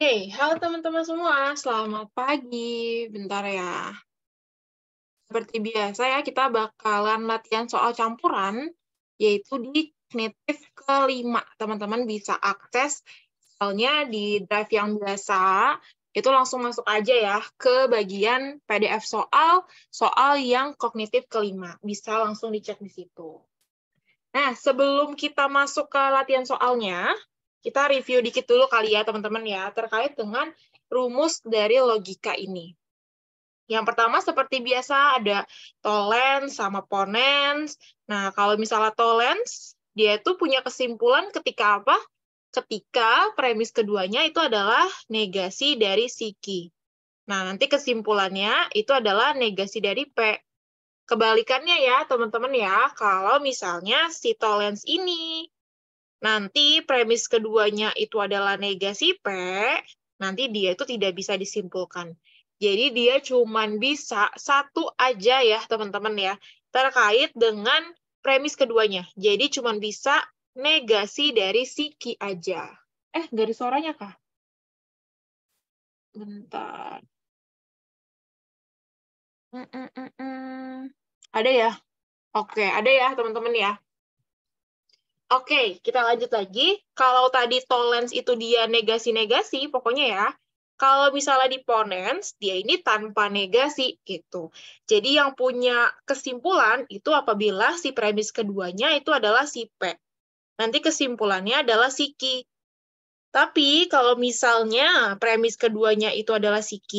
Oke, hey, halo teman-teman semua, selamat pagi. Bentar ya. Seperti biasa ya, kita bakalan latihan soal campuran, yaitu di kognitif kelima. Teman-teman bisa akses soalnya di drive yang biasa, itu langsung masuk aja ya ke bagian PDF soal, soal yang kognitif kelima. Bisa langsung dicek di situ. Nah, sebelum kita masuk ke latihan soalnya, kita review dikit dulu kali ya teman-teman ya terkait dengan rumus dari logika ini. Yang pertama seperti biasa ada tolerance sama ponens. Nah, kalau misalnya tolerance, dia itu punya kesimpulan ketika apa? Ketika premis keduanya itu adalah negasi dari siki. Nah, nanti kesimpulannya itu adalah negasi dari P. Kebalikannya ya, teman-teman ya, kalau misalnya si tolerance ini nanti premis keduanya itu adalah negasi P, nanti dia itu tidak bisa disimpulkan. Jadi dia cuma bisa satu aja ya teman-teman ya, terkait dengan premis keduanya. Jadi cuma bisa negasi dari si Ki aja. Eh, nggak ada suaranya kah? Bentar. Mm -mm -mm. Ada ya? Oke, ada ya teman-teman ya. Oke, kita lanjut lagi. Kalau tadi tolerance itu dia negasi-negasi, pokoknya ya, kalau misalnya di ponens, dia ini tanpa negasi gitu. Jadi yang punya kesimpulan itu apabila si premis keduanya itu adalah si P. Nanti kesimpulannya adalah si Q. Tapi kalau misalnya premis keduanya itu adalah si Q,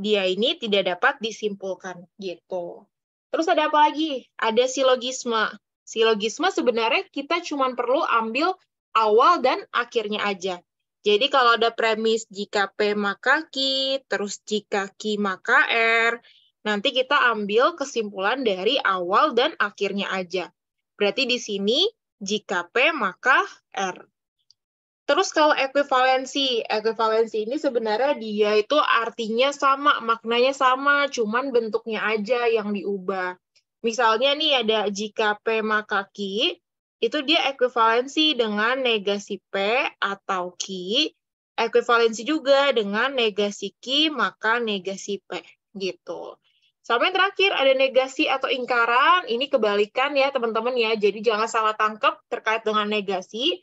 dia ini tidak dapat disimpulkan gitu. Terus ada apa lagi? Ada silogisme. Silogisme sebenarnya kita cuma perlu ambil awal dan akhirnya aja. Jadi kalau ada premis jika P maka Q, terus jika Q maka R, nanti kita ambil kesimpulan dari awal dan akhirnya aja. Berarti di sini jika P maka R. Terus kalau ekuivalensi, ekuivalensi ini sebenarnya dia itu artinya sama, maknanya sama, cuman bentuknya aja yang diubah. Misalnya nih ada jika P maka Q, itu dia ekuivalensi dengan negasi P atau Q, ekuivalensi juga dengan negasi Q maka negasi P, gitu. Sama yang terakhir, ada negasi atau ingkaran, ini kebalikan ya teman-teman ya, jadi jangan salah tangkap terkait dengan negasi.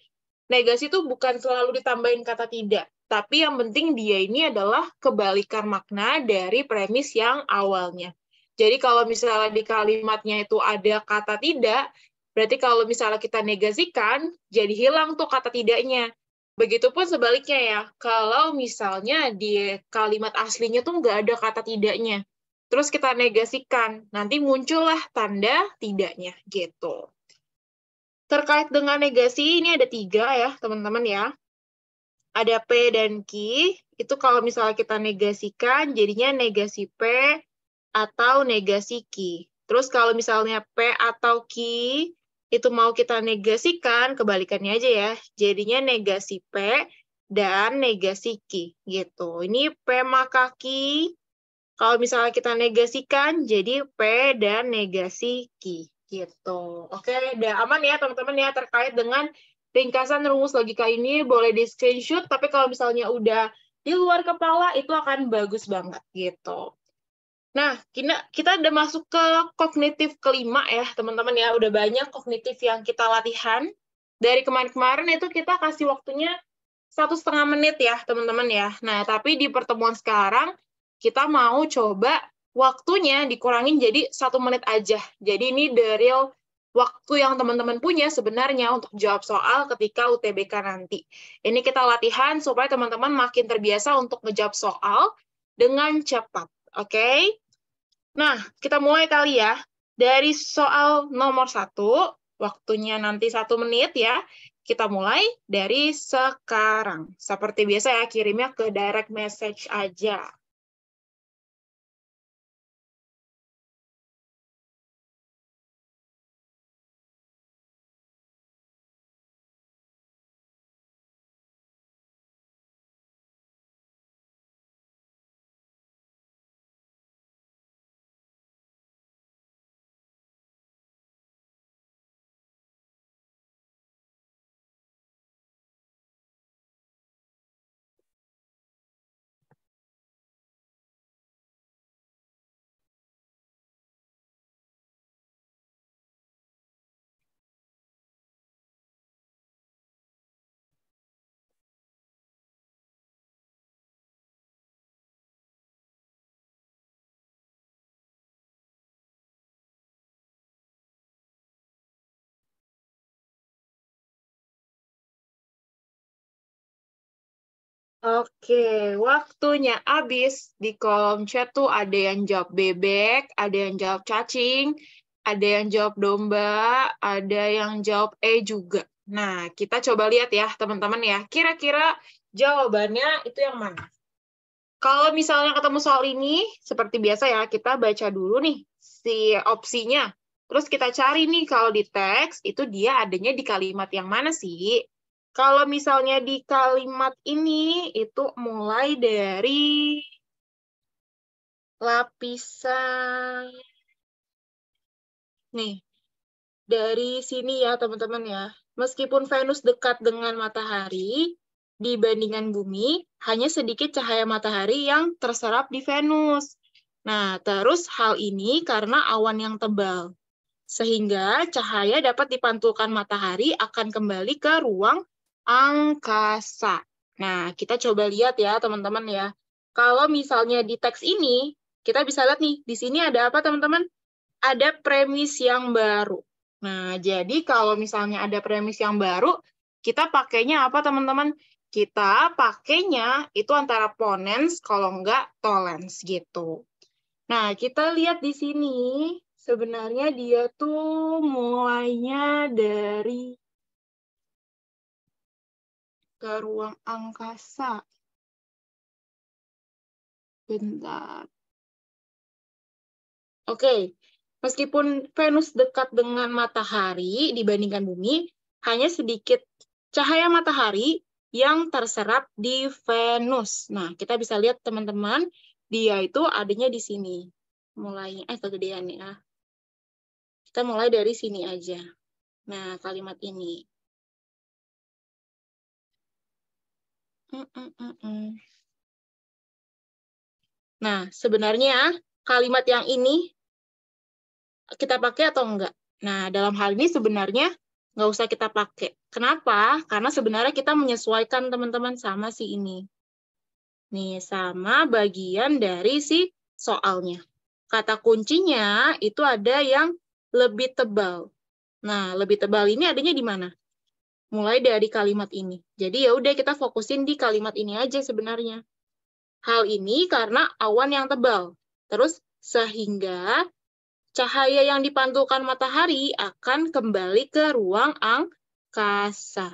Negasi itu bukan selalu ditambahin kata tidak, tapi yang penting dia ini adalah kebalikan makna dari premis yang awalnya. Jadi kalau misalnya di kalimatnya itu ada kata tidak, berarti kalau misalnya kita negasikan, jadi hilang tuh kata tidaknya. Begitupun sebaliknya ya, kalau misalnya di kalimat aslinya tuh nggak ada kata tidaknya, terus kita negasikan, nanti muncullah tanda tidaknya, gitu. Terkait dengan negasi, ini ada tiga ya, teman-teman ya. Ada P dan Q, itu kalau misalnya kita negasikan, jadinya negasi P, atau negasi ki. Terus kalau misalnya P atau ki itu mau kita negasikan, kebalikannya aja ya. Jadinya negasi P dan negasi ki gitu. Ini P maka ki. Kalau misalnya kita negasikan, jadi P dan negasi ki gitu. Oke, udah aman ya teman-teman ya terkait dengan ringkasan rumus logika ini boleh di screenshot, tapi kalau misalnya udah di luar kepala itu akan bagus banget gitu. Nah, kita, kita udah masuk ke kognitif kelima ya, teman-teman ya. Udah banyak kognitif yang kita latihan. Dari kemarin-kemarin itu kita kasih waktunya satu setengah menit ya, teman-teman ya. Nah, tapi di pertemuan sekarang, kita mau coba waktunya dikurangin jadi satu menit aja. Jadi ini the real waktu yang teman-teman punya sebenarnya untuk jawab soal ketika UTBK nanti. Ini kita latihan supaya teman-teman makin terbiasa untuk ngejawab soal dengan cepat. Oke? Okay? Nah, kita mulai kali ya. Dari soal nomor satu, waktunya nanti satu menit ya. Kita mulai dari sekarang. Seperti biasa ya, kirimnya ke direct message aja. Oke, waktunya habis. Di kolom chat tuh ada yang jawab bebek, ada yang jawab cacing, ada yang jawab domba, ada yang jawab E juga. Nah, kita coba lihat ya teman-teman ya, kira-kira jawabannya itu yang mana. Kalau misalnya ketemu soal ini, seperti biasa ya, kita baca dulu nih si opsinya. Terus kita cari nih kalau di teks itu dia adanya di kalimat yang mana sih? Kalau misalnya di kalimat ini, itu mulai dari lapisan. Nih, dari sini ya teman-teman ya. Meskipun Venus dekat dengan matahari, dibandingkan bumi, hanya sedikit cahaya matahari yang terserap di Venus. Nah, terus hal ini karena awan yang tebal. Sehingga cahaya dapat dipantulkan matahari akan kembali ke ruang angkasa. Nah, kita coba lihat ya teman-teman ya. Kalau misalnya di teks ini, kita bisa lihat nih, di sini ada apa teman-teman? Ada premis yang baru. Nah, jadi kalau misalnya ada premis yang baru, kita pakainya apa teman-teman? Kita pakainya itu antara ponens kalau enggak tolens gitu. Nah, kita lihat di sini sebenarnya dia tuh mulainya dari ke ruang angkasa. Bentar. Oke, okay. meskipun Venus dekat dengan matahari dibandingkan bumi, hanya sedikit cahaya matahari yang terserap di Venus. Nah, kita bisa lihat teman-teman, dia itu adanya di sini. Mulai, eh kegedean ya. Kita mulai dari sini aja. Nah, kalimat ini. Nah, sebenarnya kalimat yang ini kita pakai atau enggak? Nah, dalam hal ini sebenarnya nggak usah kita pakai. Kenapa? Karena sebenarnya kita menyesuaikan teman-teman sama si ini. Nih, sama bagian dari si soalnya. Kata kuncinya itu ada yang lebih tebal. Nah, lebih tebal ini adanya di mana? mulai dari kalimat ini. Jadi ya udah kita fokusin di kalimat ini aja sebenarnya. Hal ini karena awan yang tebal. Terus sehingga cahaya yang dipantulkan matahari akan kembali ke ruang angkasa.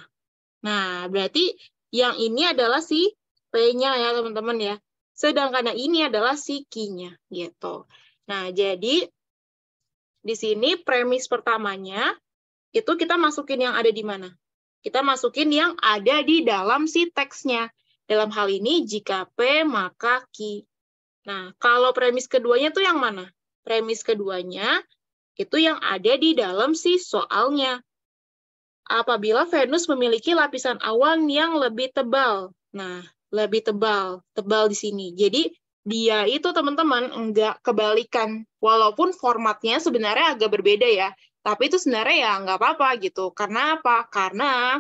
Nah, berarti yang ini adalah si P-nya ya teman-teman ya. Sedangkan yang ini adalah si Q-nya gitu. Nah, jadi di sini premis pertamanya itu kita masukin yang ada di mana? Kita masukin yang ada di dalam si teksnya. Dalam hal ini, jika P, maka Q. Nah, kalau premis keduanya tuh yang mana? Premis keduanya itu yang ada di dalam si soalnya. Apabila Venus memiliki lapisan awan yang lebih tebal. Nah, lebih tebal, tebal di sini. Jadi, dia itu teman-teman enggak kebalikan. Walaupun formatnya sebenarnya agak berbeda ya. Tapi itu sebenarnya ya nggak apa-apa gitu. Karena apa? Karena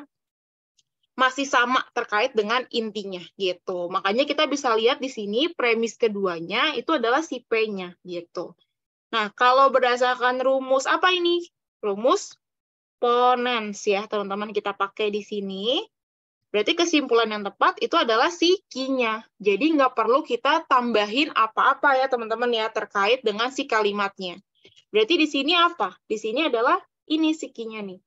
masih sama terkait dengan intinya gitu. Makanya kita bisa lihat di sini premis keduanya itu adalah si P-nya gitu. Nah, kalau berdasarkan rumus apa ini? Rumus Ponens ya, teman-teman kita pakai di sini. Berarti kesimpulan yang tepat itu adalah si Q-nya. Jadi nggak perlu kita tambahin apa-apa ya teman-teman ya terkait dengan si kalimatnya. Berarti di sini apa? Di sini adalah ini sikinya nih.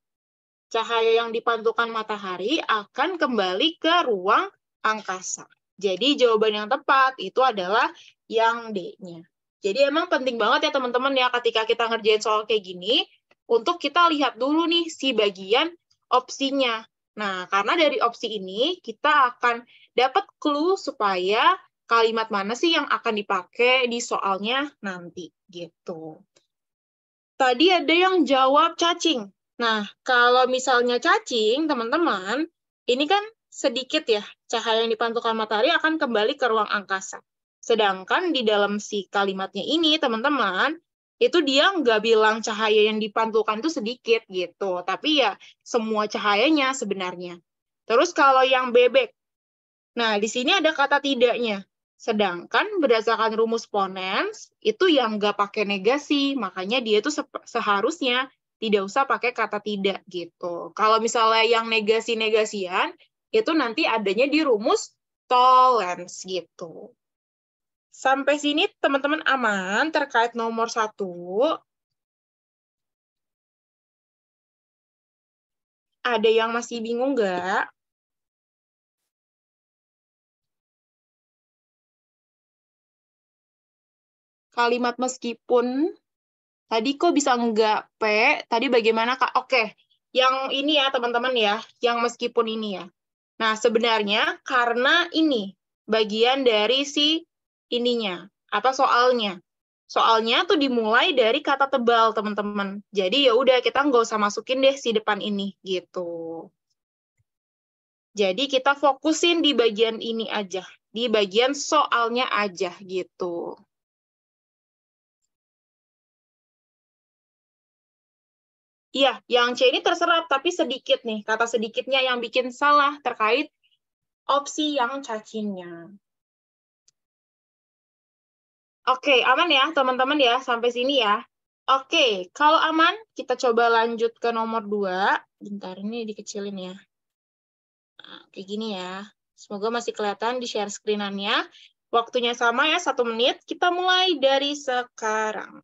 Cahaya yang dipantulkan matahari akan kembali ke ruang angkasa. Jadi jawaban yang tepat itu adalah yang D-nya. Jadi emang penting banget ya teman-teman ya ketika kita ngerjain soal kayak gini, untuk kita lihat dulu nih si bagian opsinya. Nah, karena dari opsi ini kita akan dapat clue supaya kalimat mana sih yang akan dipakai di soalnya nanti gitu. Tadi ada yang jawab cacing. Nah, kalau misalnya cacing, teman-teman, ini kan sedikit ya, cahaya yang dipantulkan matahari akan kembali ke ruang angkasa. Sedangkan di dalam si kalimatnya ini, teman-teman, itu dia nggak bilang cahaya yang dipantulkan itu sedikit gitu, tapi ya semua cahayanya sebenarnya. Terus kalau yang bebek, nah di sini ada kata tidaknya. Sedangkan berdasarkan rumus Ponens itu yang nggak pakai negasi, makanya dia itu seharusnya tidak usah pakai kata tidak gitu. Kalau misalnya yang negasi-negasian itu nanti adanya di rumus tolerance gitu. Sampai sini teman-teman aman terkait nomor satu. Ada yang masih bingung nggak? kalimat meskipun tadi kok bisa enggak P, tadi bagaimana Kak? Oke, yang ini ya teman-teman ya, yang meskipun ini ya. Nah, sebenarnya karena ini bagian dari si ininya, apa soalnya. Soalnya tuh dimulai dari kata tebal, teman-teman. Jadi ya udah kita nggak usah masukin deh si depan ini gitu. Jadi kita fokusin di bagian ini aja, di bagian soalnya aja gitu. Iya, yang C ini terserap tapi sedikit nih. Kata sedikitnya yang bikin salah terkait opsi yang cacingnya. Oke, aman ya teman-teman ya sampai sini ya. Oke, kalau aman kita coba lanjut ke nomor 2. Bentar, ini dikecilin ya. Nah, kayak gini ya. Semoga masih kelihatan di share screenannya. Waktunya sama ya, satu menit. Kita mulai dari sekarang.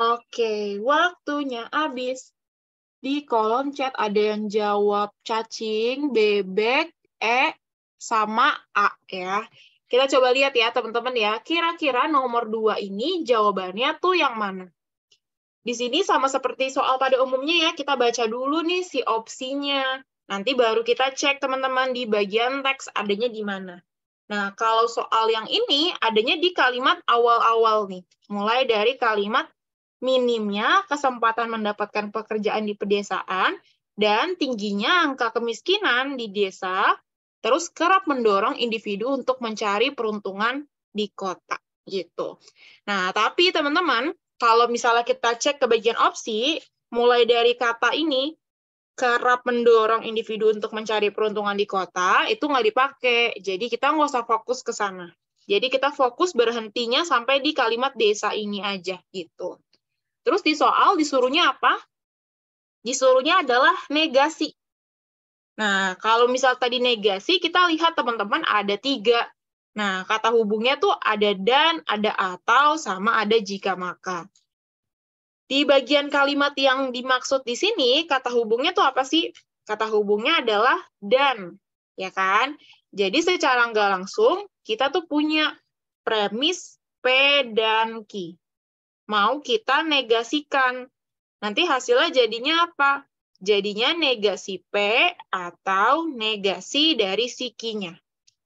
Oke, waktunya habis. Di kolom chat ada yang jawab cacing, bebek, e, sama a ya. Kita coba lihat ya teman-teman ya, kira-kira nomor dua ini jawabannya tuh yang mana? Di sini sama seperti soal pada umumnya ya, kita baca dulu nih si opsinya. Nanti baru kita cek teman-teman di bagian teks adanya di mana. Nah, kalau soal yang ini adanya di kalimat awal-awal nih. Mulai dari kalimat minimnya kesempatan mendapatkan pekerjaan di pedesaan, dan tingginya angka kemiskinan di desa, terus kerap mendorong individu untuk mencari peruntungan di kota. gitu. Nah, tapi teman-teman, kalau misalnya kita cek ke bagian opsi, mulai dari kata ini, kerap mendorong individu untuk mencari peruntungan di kota, itu nggak dipakai. Jadi kita nggak usah fokus ke sana. Jadi kita fokus berhentinya sampai di kalimat desa ini aja gitu. Terus di soal disuruhnya apa? Disuruhnya adalah negasi. Nah, kalau misal tadi negasi, kita lihat teman-teman ada tiga. Nah, kata hubungnya tuh ada dan, ada atau, sama ada jika maka. Di bagian kalimat yang dimaksud di sini, kata hubungnya tuh apa sih? Kata hubungnya adalah dan, ya kan? Jadi secara nggak langsung, kita tuh punya premis P dan Q mau kita negasikan. Nanti hasilnya jadinya apa? Jadinya negasi P atau negasi dari sikinya.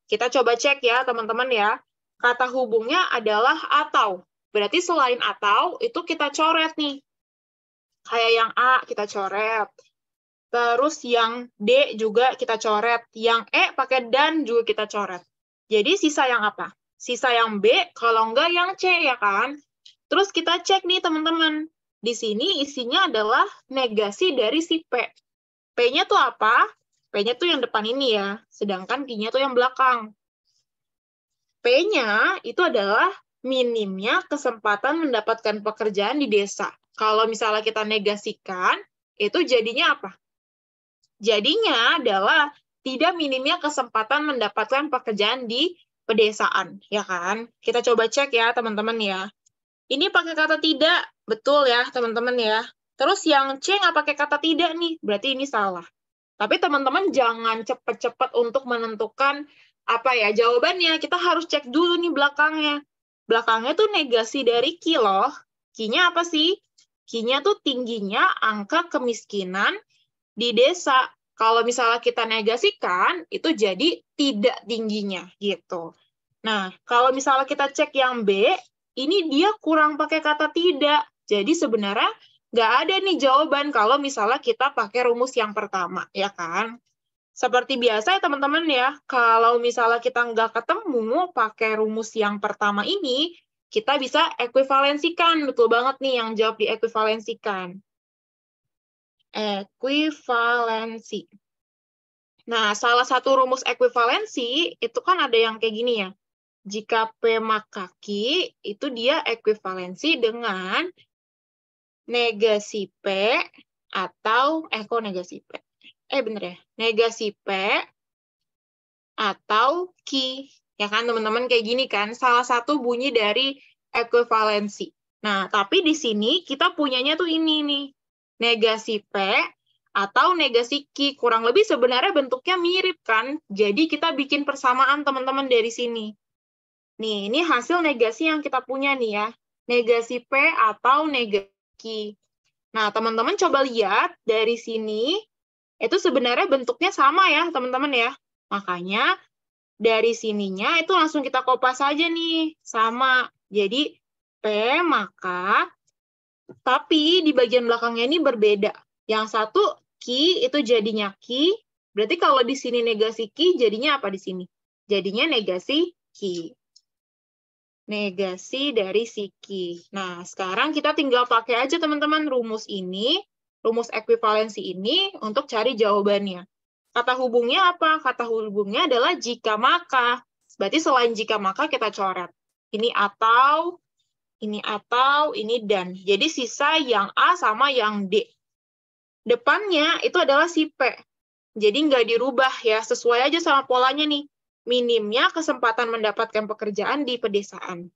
Kita coba cek ya teman-teman ya. Kata hubungnya adalah atau. Berarti selain atau, itu kita coret nih. Kayak yang A kita coret. Terus yang D juga kita coret. Yang E pakai dan juga kita coret. Jadi sisa yang apa? Sisa yang B, kalau enggak yang C ya kan? Terus kita cek nih teman-teman. Di sini isinya adalah negasi dari si P. P-nya tuh apa? P-nya tuh yang depan ini ya, sedangkan Q-nya tuh yang belakang. P-nya itu adalah minimnya kesempatan mendapatkan pekerjaan di desa. Kalau misalnya kita negasikan, itu jadinya apa? Jadinya adalah tidak minimnya kesempatan mendapatkan pekerjaan di pedesaan, ya kan? Kita coba cek ya, teman-teman ya. Ini pakai kata tidak, betul ya teman-teman ya. Terus yang C nggak pakai kata tidak nih, berarti ini salah. Tapi teman-teman jangan cepat-cepat untuk menentukan apa ya jawabannya. Kita harus cek dulu nih belakangnya. Belakangnya tuh negasi dari ki loh. Ki-nya apa sih? Ki-nya tuh tingginya angka kemiskinan di desa. Kalau misalnya kita negasikan, itu jadi tidak tingginya gitu. Nah, kalau misalnya kita cek yang B, ini dia kurang pakai kata tidak. Jadi sebenarnya nggak ada nih jawaban kalau misalnya kita pakai rumus yang pertama, ya kan? Seperti biasa ya teman-teman ya, kalau misalnya kita nggak ketemu pakai rumus yang pertama ini, kita bisa ekuivalensikan. Betul banget nih yang jawab di ekuivalensikan. Ekuivalensi. Nah, salah satu rumus ekuivalensi itu kan ada yang kayak gini ya. Jika P maka Q, itu dia ekuivalensi dengan negasi P atau eh negasi P? Eh bener ya, negasi P atau Q. Ya kan teman-teman kayak gini kan, salah satu bunyi dari ekuivalensi. Nah, tapi di sini kita punyanya tuh ini nih, negasi P atau negasi Q. Kurang lebih sebenarnya bentuknya mirip kan, jadi kita bikin persamaan teman-teman dari sini. Nih, ini hasil negasi yang kita punya nih ya. Negasi P atau negasi. Nah, teman-teman coba lihat dari sini, itu sebenarnya bentuknya sama ya, teman-teman ya. Makanya dari sininya itu langsung kita kopas saja nih, sama. Jadi P maka, tapi di bagian belakangnya ini berbeda. Yang satu ki itu jadinya ki, berarti kalau di sini negasi ki jadinya apa di sini? Jadinya negasi ki negasi dari siki. Nah, sekarang kita tinggal pakai aja teman-teman rumus ini, rumus ekuivalensi ini untuk cari jawabannya. Kata hubungnya apa? Kata hubungnya adalah jika maka. Berarti selain jika maka kita coret. Ini atau, ini atau, ini dan. Jadi sisa yang A sama yang D. Depannya itu adalah si P. Jadi nggak dirubah ya, sesuai aja sama polanya nih minimnya kesempatan mendapatkan pekerjaan di pedesaan.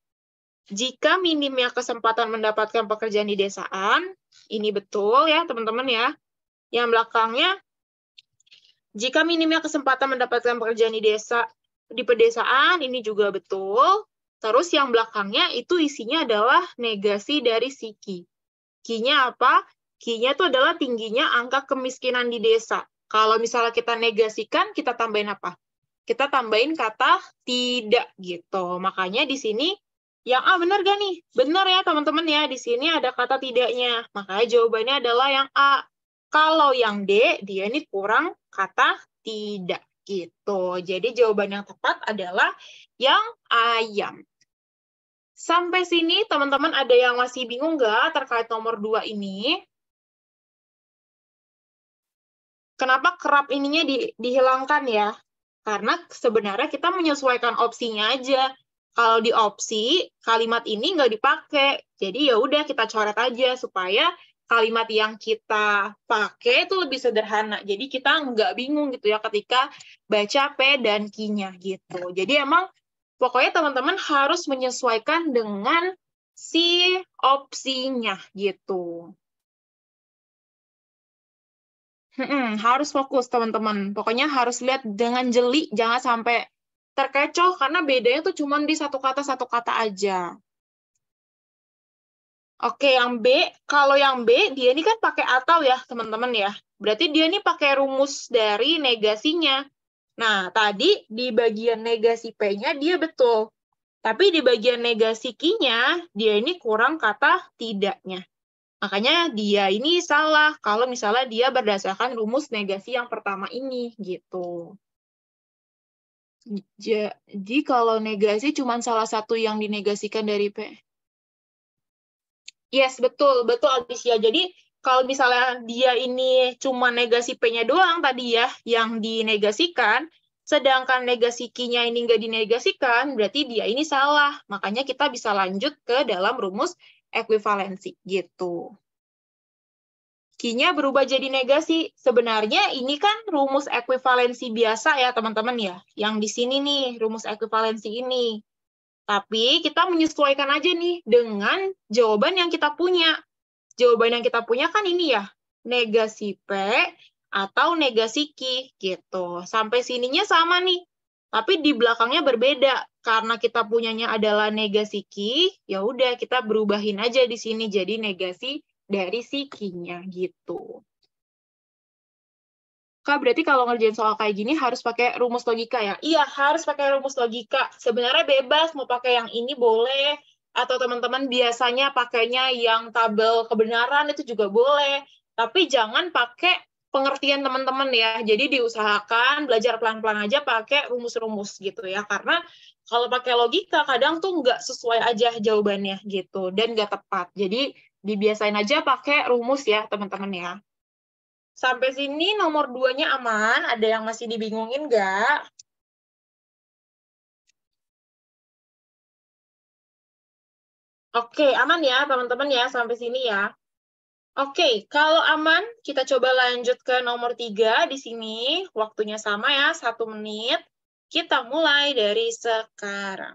Jika minimnya kesempatan mendapatkan pekerjaan di desaan, ini betul ya teman-teman ya, yang belakangnya, jika minimnya kesempatan mendapatkan pekerjaan di desa di pedesaan, ini juga betul. Terus yang belakangnya itu isinya adalah negasi dari Siki. Kinya apa? Kinya nya itu adalah tingginya angka kemiskinan di desa. Kalau misalnya kita negasikan, kita tambahin apa? kita tambahin kata tidak gitu. Makanya di sini yang A ah, benar gak nih? Benar ya teman-teman ya, di sini ada kata tidaknya. Makanya jawabannya adalah yang A. Kalau yang D, dia ini kurang kata tidak gitu. Jadi jawaban yang tepat adalah yang ayam. Sampai sini teman-teman ada yang masih bingung gak terkait nomor 2 ini? Kenapa kerap ininya di, dihilangkan ya? Karena sebenarnya kita menyesuaikan opsinya aja. Kalau di opsi, kalimat ini nggak dipakai. Jadi ya udah kita coret aja supaya kalimat yang kita pakai itu lebih sederhana. Jadi kita nggak bingung gitu ya ketika baca P dan Q-nya gitu. Jadi emang pokoknya teman-teman harus menyesuaikan dengan si opsinya gitu. Hmm, harus fokus teman-teman. Pokoknya harus lihat dengan jeli, jangan sampai terkecoh karena bedanya tuh cuma di satu kata satu kata aja. Oke, yang B, kalau yang B dia ini kan pakai atau ya, teman-teman ya. Berarti dia ini pakai rumus dari negasinya. Nah, tadi di bagian negasi P-nya dia betul. Tapi di bagian negasi Q-nya dia ini kurang kata tidaknya. Makanya dia ini salah kalau misalnya dia berdasarkan rumus negasi yang pertama ini gitu. Jadi kalau negasi cuma salah satu yang dinegasikan dari P. Yes, betul, betul Alicia. Jadi kalau misalnya dia ini cuma negasi P-nya doang tadi ya yang dinegasikan, sedangkan negasi Q-nya ini nggak dinegasikan, berarti dia ini salah. Makanya kita bisa lanjut ke dalam rumus ekuivalensi gitu. Kinya berubah jadi negasi. Sebenarnya ini kan rumus ekuivalensi biasa ya teman-teman ya. Yang di sini nih rumus ekuivalensi ini. Tapi kita menyesuaikan aja nih dengan jawaban yang kita punya. Jawaban yang kita punya kan ini ya. Negasi P atau negasi Q gitu. Sampai sininya sama nih tapi di belakangnya berbeda karena kita punyanya adalah negasi ki ya udah kita berubahin aja di sini jadi negasi dari si ki gitu Kak, berarti kalau ngerjain soal kayak gini harus pakai rumus logika ya? Iya, harus pakai rumus logika. Sebenarnya bebas, mau pakai yang ini boleh, atau teman-teman biasanya pakainya yang tabel kebenaran itu juga boleh. Tapi jangan pakai pengertian teman-teman ya. Jadi diusahakan belajar pelan-pelan aja pakai rumus-rumus gitu ya. Karena kalau pakai logika kadang tuh nggak sesuai aja jawabannya gitu dan nggak tepat. Jadi dibiasain aja pakai rumus ya teman-teman ya. Sampai sini nomor duanya aman. Ada yang masih dibingungin nggak? Oke, aman ya teman-teman ya sampai sini ya. Oke, kalau aman, kita coba lanjut ke nomor tiga di sini. Waktunya sama ya, satu menit. Kita mulai dari sekarang.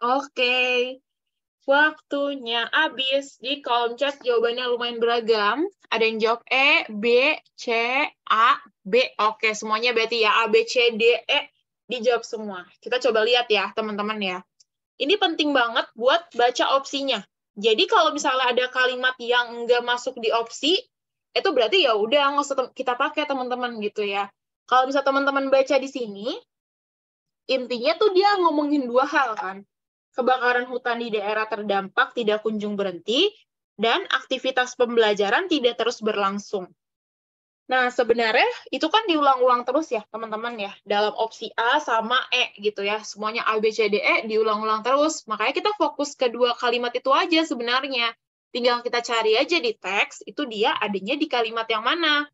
Oke, waktunya habis. Di kolom chat jawabannya lumayan beragam. Ada yang jawab E, B, C, A, B. Oke, semuanya berarti ya A, B, C, D, E. Dijawab semua. Kita coba lihat ya, teman-teman ya. Ini penting banget buat baca opsinya. Jadi kalau misalnya ada kalimat yang nggak masuk di opsi, itu berarti ya udah nggak usah kita pakai teman-teman gitu ya. Kalau misalnya teman-teman baca di sini, intinya tuh dia ngomongin dua hal kan kebakaran hutan di daerah terdampak tidak kunjung berhenti, dan aktivitas pembelajaran tidak terus berlangsung. Nah, sebenarnya itu kan diulang-ulang terus ya, teman-teman ya. Dalam opsi A sama E gitu ya. Semuanya A, B, C, D, E diulang-ulang terus. Makanya kita fokus ke dua kalimat itu aja sebenarnya. Tinggal kita cari aja di teks, itu dia adanya di kalimat yang mana.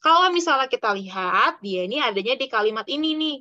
Kalau misalnya kita lihat, dia ini adanya di kalimat ini nih.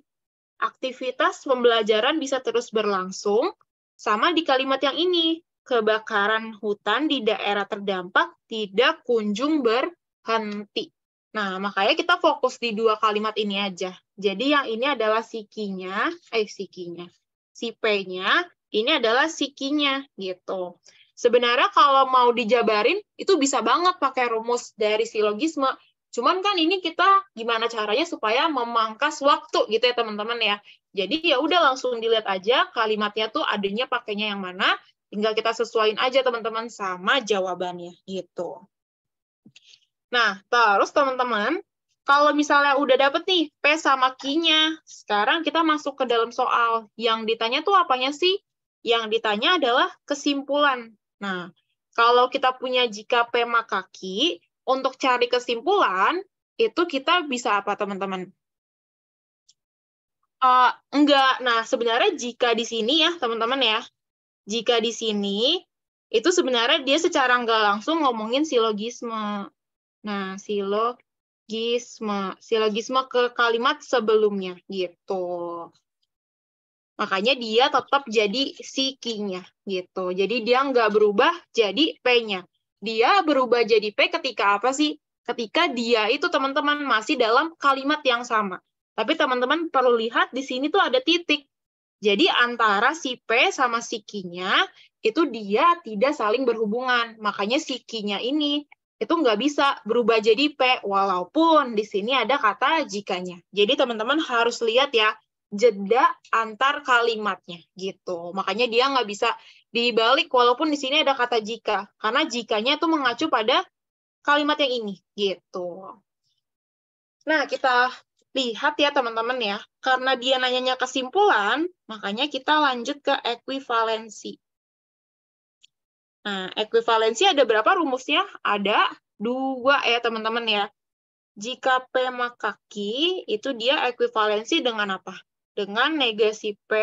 Aktivitas pembelajaran bisa terus berlangsung sama di kalimat yang ini, kebakaran hutan di daerah terdampak tidak kunjung berhenti. Nah, makanya kita fokus di dua kalimat ini aja. Jadi yang ini adalah sikinya, eh sikinya, si P-nya, ini adalah sikinya gitu. Sebenarnya kalau mau dijabarin itu bisa banget pakai rumus dari silogisme. Cuman kan ini kita gimana caranya supaya memangkas waktu gitu ya teman-teman ya. Jadi ya udah langsung dilihat aja kalimatnya tuh adanya pakainya yang mana, tinggal kita sesuaiin aja teman-teman sama jawabannya gitu. Nah, terus teman-teman, kalau misalnya udah dapet nih P sama Q-nya, sekarang kita masuk ke dalam soal. Yang ditanya tuh apanya sih? Yang ditanya adalah kesimpulan. Nah, kalau kita punya jika P maka Q, untuk cari kesimpulan, itu kita bisa apa teman-teman? Uh, enggak. Nah, sebenarnya jika di sini ya, teman-teman ya, jika di sini itu sebenarnya dia secara nggak langsung ngomongin silogisme. Nah, silogisme, silogisme ke kalimat sebelumnya gitu. Makanya dia tetap jadi si nya gitu. Jadi dia nggak berubah jadi P-nya. Dia berubah jadi P ketika apa sih? Ketika dia itu teman-teman masih dalam kalimat yang sama tapi teman-teman perlu lihat di sini tuh ada titik. Jadi antara si P sama si Q-nya itu dia tidak saling berhubungan. Makanya si Q-nya ini itu nggak bisa berubah jadi P walaupun di sini ada kata jikanya. Jadi teman-teman harus lihat ya jeda antar kalimatnya gitu. Makanya dia nggak bisa dibalik walaupun di sini ada kata jika karena jikanya itu mengacu pada kalimat yang ini gitu. Nah, kita Lihat ya teman-teman ya, karena dia nanyanya kesimpulan, makanya kita lanjut ke ekuivalensi. Nah, ekuivalensi ada berapa rumusnya? Ada dua ya teman-teman ya. Jika P maka Q, itu dia ekuivalensi dengan apa? Dengan negasi P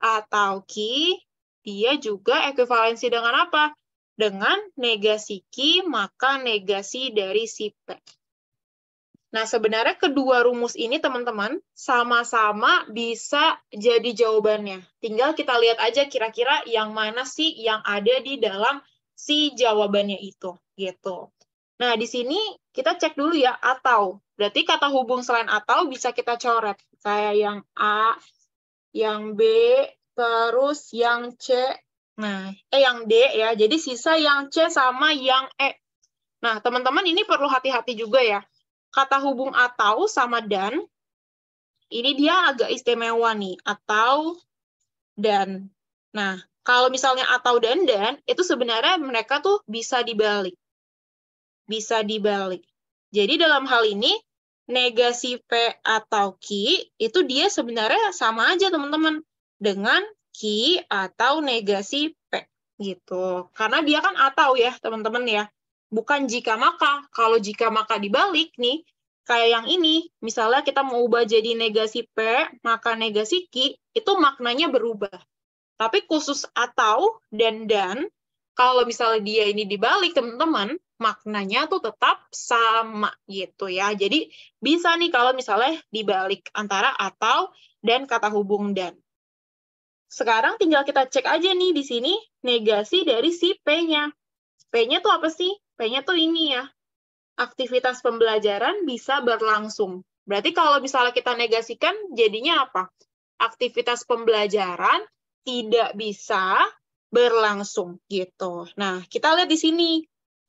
atau Q, dia juga ekuivalensi dengan apa? Dengan negasi Q, maka negasi dari si P. Nah, sebenarnya kedua rumus ini, teman-teman, sama-sama bisa jadi jawabannya. Tinggal kita lihat aja kira-kira yang mana sih yang ada di dalam si jawabannya itu. gitu. Nah, di sini kita cek dulu ya, atau. Berarti kata hubung selain atau bisa kita coret. Saya yang A, yang B, terus yang C, nah, eh yang D ya. Jadi sisa yang C sama yang E. Nah, teman-teman ini perlu hati-hati juga ya Kata hubung atau sama dan, ini dia agak istimewa nih, atau dan. Nah, kalau misalnya atau dan dan, itu sebenarnya mereka tuh bisa dibalik. Bisa dibalik. Jadi dalam hal ini, negasi P atau Ki, itu dia sebenarnya sama aja teman-teman dengan Ki atau negasi P gitu. Karena dia kan atau ya teman-teman ya bukan jika maka. Kalau jika maka dibalik nih, kayak yang ini, misalnya kita mau ubah jadi negasi p maka negasi Q, itu maknanya berubah. Tapi khusus atau dan dan, kalau misalnya dia ini dibalik teman-teman, maknanya tuh tetap sama gitu ya. Jadi bisa nih kalau misalnya dibalik antara atau dan kata hubung dan. Sekarang tinggal kita cek aja nih di sini negasi dari si P-nya. P-nya tuh apa sih? P-nya tuh ini ya, aktivitas pembelajaran bisa berlangsung. Berarti kalau misalnya kita negasikan, jadinya apa? Aktivitas pembelajaran tidak bisa berlangsung gitu. Nah, kita lihat di sini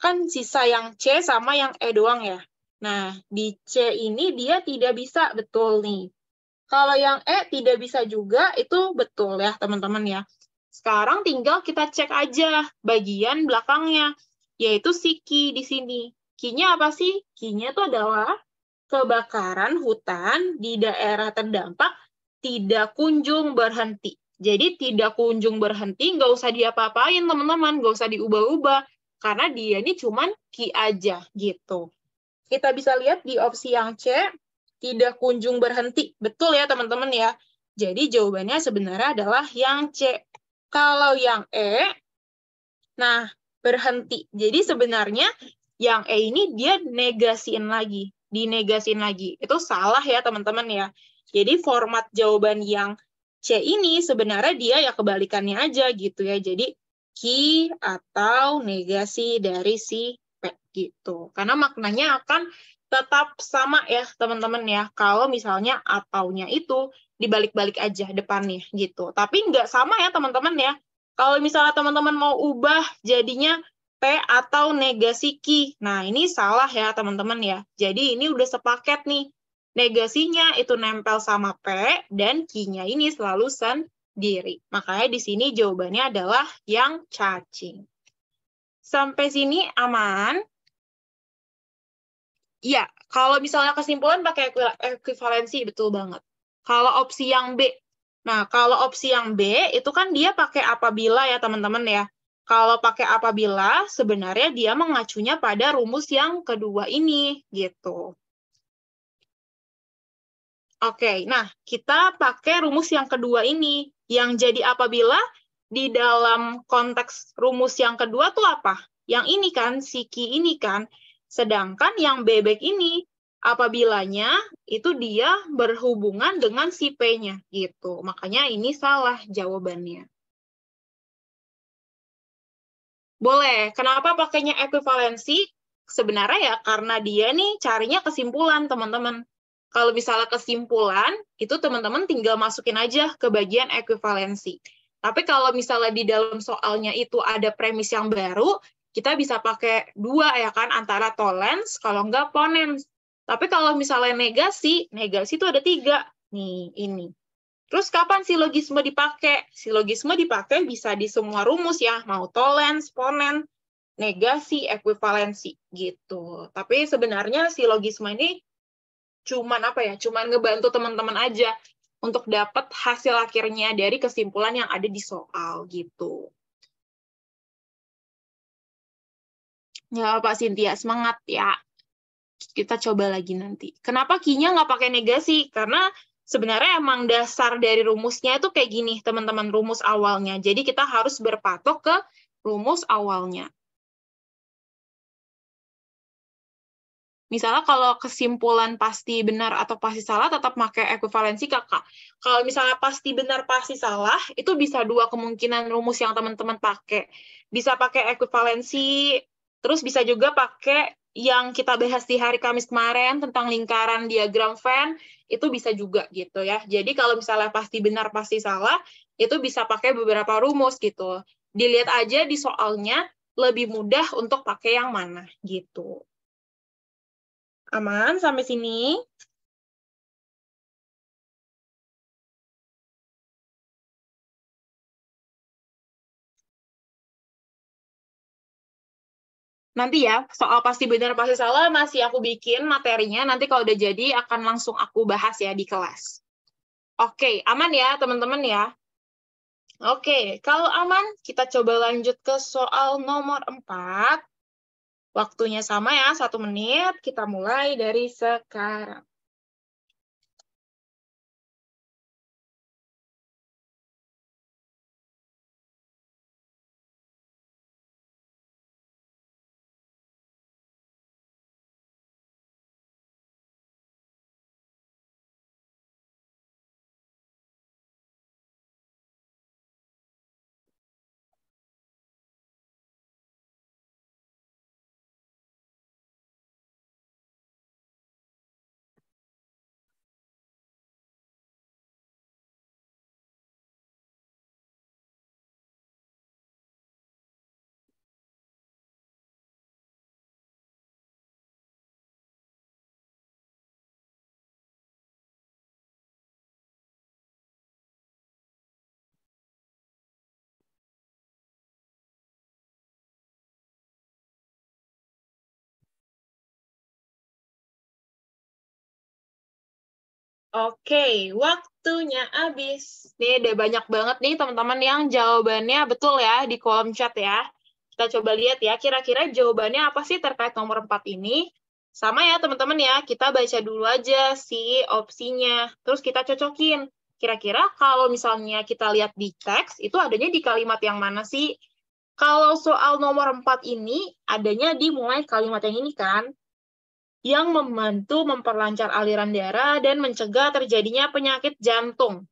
kan sisa yang C sama yang E doang ya. Nah, di C ini dia tidak bisa betul nih. Kalau yang E tidak bisa juga itu betul ya, teman-teman ya. Sekarang tinggal kita cek aja bagian belakangnya yaitu si Ki di sini. Ki-nya apa sih? Ki-nya itu adalah kebakaran hutan di daerah terdampak tidak kunjung berhenti. Jadi tidak kunjung berhenti, nggak usah diapa-apain teman-teman, nggak usah diubah-ubah. Karena dia ini cuman Ki aja gitu. Kita bisa lihat di opsi yang C, tidak kunjung berhenti. Betul ya teman-teman ya. Jadi jawabannya sebenarnya adalah yang C. Kalau yang E, nah berhenti. Jadi sebenarnya yang E ini dia negasiin lagi, dinegasiin lagi. Itu salah ya teman-teman ya. Jadi format jawaban yang C ini sebenarnya dia ya kebalikannya aja gitu ya. Jadi ki atau negasi dari si P gitu. Karena maknanya akan tetap sama ya teman-teman ya. Kalau misalnya ataunya itu dibalik-balik aja depannya gitu. Tapi nggak sama ya teman-teman ya. Kalau misalnya teman-teman mau ubah jadinya P atau negasi Q. Nah, ini salah ya teman-teman ya. Jadi ini udah sepaket nih. Negasinya itu nempel sama P dan q nya ini selalu sendiri. Makanya di sini jawabannya adalah yang cacing. Sampai sini aman? Ya, kalau misalnya kesimpulan pakai ekuivalensi betul banget. Kalau opsi yang B, Nah, kalau opsi yang B itu kan dia pakai apabila ya teman-teman ya. Kalau pakai apabila sebenarnya dia mengacunya pada rumus yang kedua ini gitu. Oke, nah kita pakai rumus yang kedua ini. Yang jadi apabila di dalam konteks rumus yang kedua tuh apa? Yang ini kan, si ini kan. Sedangkan yang bebek ini apabilanya itu dia berhubungan dengan si P-nya gitu. Makanya ini salah jawabannya. Boleh. Kenapa pakainya ekuivalensi? Sebenarnya ya karena dia nih carinya kesimpulan, teman-teman. Kalau misalnya kesimpulan, itu teman-teman tinggal masukin aja ke bagian ekuivalensi. Tapi kalau misalnya di dalam soalnya itu ada premis yang baru, kita bisa pakai dua ya kan antara tolens, kalau enggak ponens tapi kalau misalnya negasi, negasi itu ada tiga. Nih, ini. Terus kapan silogisme dipakai? Silogisme dipakai bisa di semua rumus ya, mau tolen, sponen, negasi, ekuivalensi gitu. Tapi sebenarnya silogisme ini cuman apa ya? Cuman ngebantu teman-teman aja untuk dapat hasil akhirnya dari kesimpulan yang ada di soal gitu. Ya, Pak Sintia, semangat ya kita coba lagi nanti. Kenapa kinya nggak pakai negasi? Karena sebenarnya emang dasar dari rumusnya itu kayak gini, teman-teman, rumus awalnya. Jadi kita harus berpatok ke rumus awalnya. Misalnya kalau kesimpulan pasti benar atau pasti salah tetap pakai ekuivalensi kakak. Kalau misalnya pasti benar pasti salah itu bisa dua kemungkinan rumus yang teman-teman pakai. Bisa pakai ekuivalensi, terus bisa juga pakai yang kita bahas di hari Kamis kemarin tentang lingkaran diagram Venn itu bisa juga gitu ya. Jadi kalau misalnya pasti benar pasti salah itu bisa pakai beberapa rumus gitu. Dilihat aja di soalnya lebih mudah untuk pakai yang mana gitu. Aman sampai sini? nanti ya soal pasti benar pasti salah masih aku bikin materinya nanti kalau udah jadi akan langsung aku bahas ya di kelas. Oke, aman ya teman-teman ya. Oke, kalau aman kita coba lanjut ke soal nomor empat. Waktunya sama ya, satu menit. Kita mulai dari sekarang. Oke, waktunya habis. Nih ada banyak banget nih teman-teman yang jawabannya betul ya di kolom chat ya. Kita coba lihat ya kira-kira jawabannya apa sih terkait nomor 4 ini. Sama ya teman-teman ya, kita baca dulu aja si opsinya. Terus kita cocokin. Kira-kira kalau misalnya kita lihat di teks, itu adanya di kalimat yang mana sih? Kalau soal nomor 4 ini, adanya di mulai kalimat yang ini kan yang membantu memperlancar aliran darah dan mencegah terjadinya penyakit jantung.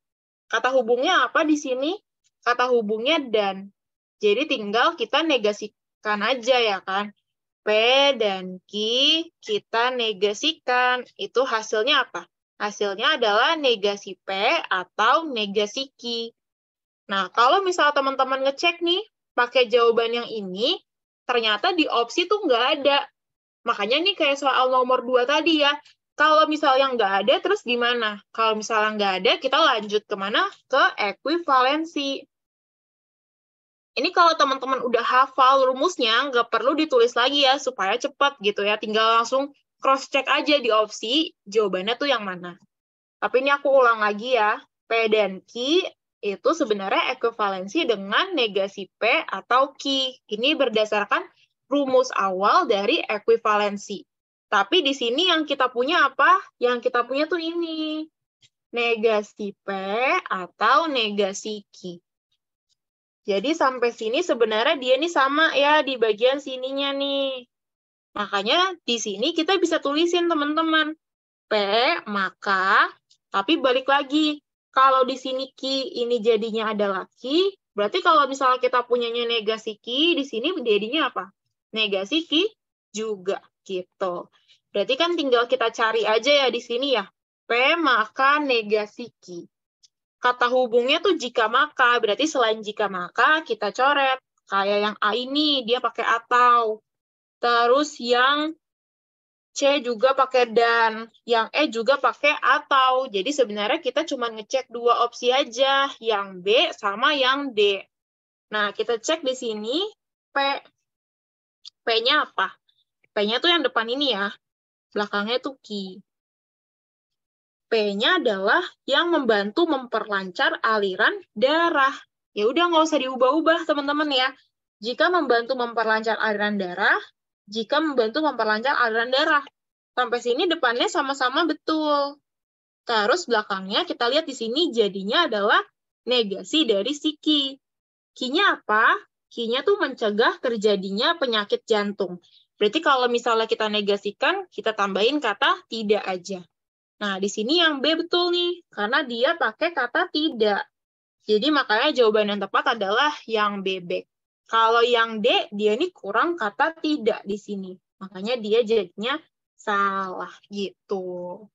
Kata hubungnya apa di sini? Kata hubungnya dan. Jadi tinggal kita negasikan aja ya kan. P dan Q kita negasikan. Itu hasilnya apa? Hasilnya adalah negasi P atau negasi Q. Nah, kalau misal teman-teman ngecek nih, pakai jawaban yang ini, ternyata di opsi tuh nggak ada Makanya nih kayak soal nomor dua tadi ya, kalau misalnya nggak ada, terus gimana? Kalau misalnya nggak ada, kita lanjut kemana? Ke ekuivalensi. Ini kalau teman-teman udah hafal rumusnya, nggak perlu ditulis lagi ya, supaya cepat gitu ya. Tinggal langsung cross-check aja di opsi, jawabannya tuh yang mana. Tapi ini aku ulang lagi ya, P dan Q itu sebenarnya ekuivalensi dengan negasi P atau Q. Ini berdasarkan rumus awal dari ekuivalensi. Tapi di sini yang kita punya apa? Yang kita punya tuh ini. Negasi P atau negasi Q. Jadi sampai sini sebenarnya dia ini sama ya di bagian sininya nih. Makanya di sini kita bisa tulisin teman-teman. P maka, tapi balik lagi. Kalau di sini Q ini jadinya adalah Q, berarti kalau misalnya kita punyanya negasi Q, di sini jadinya apa? negasi ki juga gitu. Berarti kan tinggal kita cari aja ya di sini ya. P maka negasi ki. Kata hubungnya tuh jika maka, berarti selain jika maka kita coret. Kayak yang A ini dia pakai atau. Terus yang C juga pakai dan, yang E juga pakai atau. Jadi sebenarnya kita cuma ngecek dua opsi aja, yang B sama yang D. Nah, kita cek di sini P P-nya apa? P-nya tuh yang depan ini ya. Belakangnya tuh Q. P-nya adalah yang membantu memperlancar aliran darah. Ya udah nggak usah diubah-ubah teman-teman ya. Jika membantu memperlancar aliran darah, jika membantu memperlancar aliran darah. Sampai sini depannya sama-sama betul. Terus belakangnya kita lihat di sini jadinya adalah negasi dari si Ki. apa? q tuh mencegah terjadinya penyakit jantung. Berarti kalau misalnya kita negasikan, kita tambahin kata tidak aja. Nah, di sini yang B betul nih, karena dia pakai kata tidak. Jadi makanya jawaban yang tepat adalah yang bebek. Kalau yang D, dia ini kurang kata tidak di sini. Makanya dia jadinya salah gitu.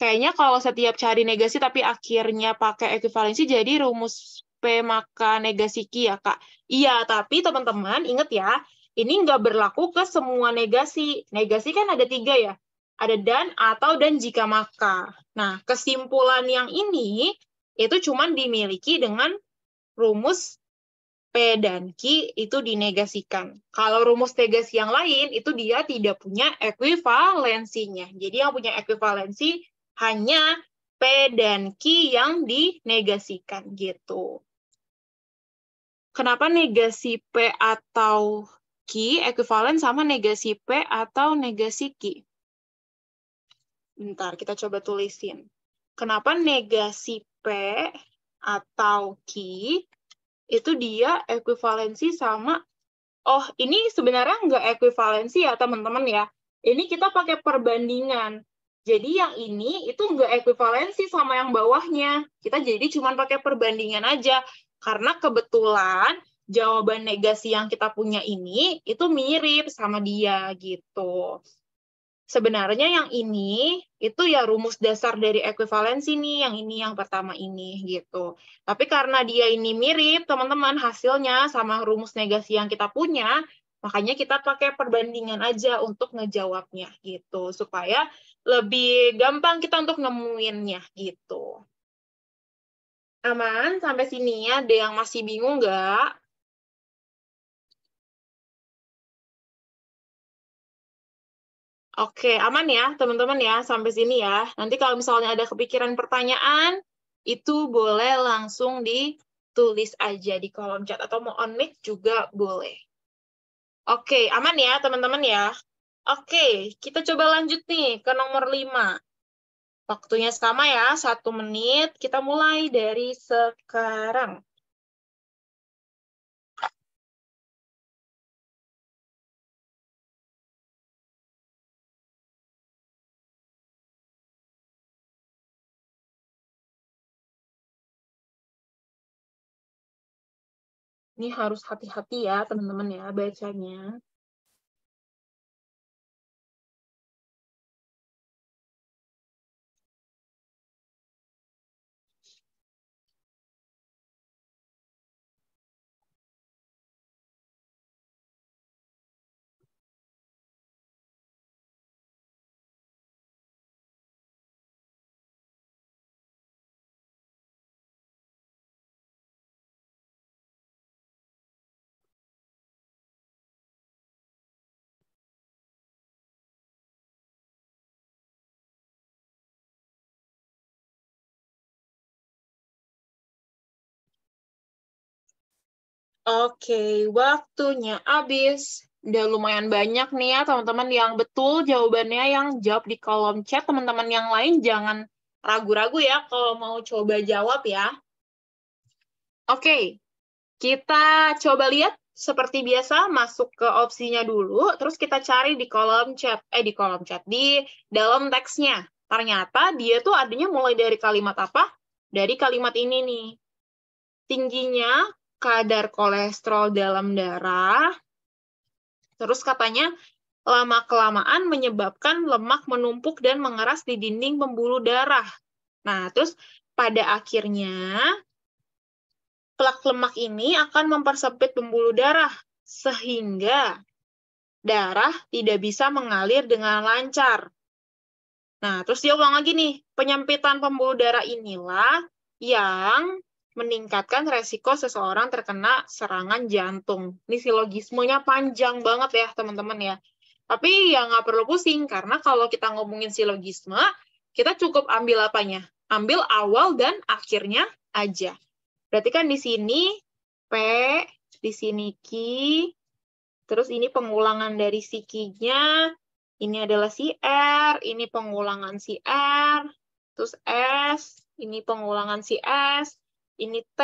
kayaknya kalau setiap cari negasi tapi akhirnya pakai ekuivalensi jadi rumus P maka negasi Q ya Kak. Iya, tapi teman-teman ingat ya, ini nggak berlaku ke semua negasi. Negasi kan ada tiga ya, ada dan, atau, dan jika maka. Nah, kesimpulan yang ini itu cuma dimiliki dengan rumus P dan Q itu dinegasikan. Kalau rumus negasi yang lain, itu dia tidak punya ekuivalensinya. Jadi yang punya ekuivalensi hanya P dan Q yang dinegasikan gitu. Kenapa negasi P atau Q ekuivalen sama negasi P atau negasi Q? Bentar, kita coba tulisin. Kenapa negasi P atau Q itu dia ekuivalensi sama, oh ini sebenarnya nggak ekuivalensi ya teman-teman ya. Ini kita pakai perbandingan jadi yang ini itu nggak ekuivalensi sama yang bawahnya. Kita jadi cuma pakai perbandingan aja. Karena kebetulan jawaban negasi yang kita punya ini itu mirip sama dia gitu. Sebenarnya yang ini itu ya rumus dasar dari ekuivalensi nih, yang ini yang pertama ini gitu. Tapi karena dia ini mirip teman-teman hasilnya sama rumus negasi yang kita punya, makanya kita pakai perbandingan aja untuk ngejawabnya gitu supaya lebih gampang kita untuk nemuinnya gitu. Aman sampai sini ya. Ada yang masih bingung nggak? Oke, aman ya teman-teman ya sampai sini ya. Nanti kalau misalnya ada kepikiran pertanyaan, itu boleh langsung ditulis aja di kolom chat atau mau on mic juga boleh. Oke, aman ya teman-teman ya. Oke, kita coba lanjut nih ke nomor 5. Waktunya sama ya, satu menit. Kita mulai dari sekarang. Ini harus hati-hati ya teman-teman ya bacanya. Oke, waktunya habis. Udah lumayan banyak nih ya teman-teman yang betul jawabannya yang jawab di kolom chat. Teman-teman yang lain jangan ragu-ragu ya kalau mau coba jawab ya. Oke, kita coba lihat seperti biasa masuk ke opsinya dulu, terus kita cari di kolom chat, eh di kolom chat, di dalam teksnya. Ternyata dia tuh adanya mulai dari kalimat apa? Dari kalimat ini nih. Tingginya kadar kolesterol dalam darah. Terus katanya lama kelamaan menyebabkan lemak menumpuk dan mengeras di dinding pembuluh darah. Nah, terus pada akhirnya plak lemak ini akan mempersempit pembuluh darah sehingga darah tidak bisa mengalir dengan lancar. Nah, terus dia ulang lagi nih, penyempitan pembuluh darah inilah yang meningkatkan resiko seseorang terkena serangan jantung. Ini silogismenya panjang banget ya, teman-teman ya. Tapi ya nggak perlu pusing, karena kalau kita ngomongin silogisme, kita cukup ambil apanya? Ambil awal dan akhirnya aja. Berarti kan di sini P, di sini Ki, terus ini pengulangan dari si q nya ini adalah si R, ini pengulangan si R, terus S, ini pengulangan si S, ini T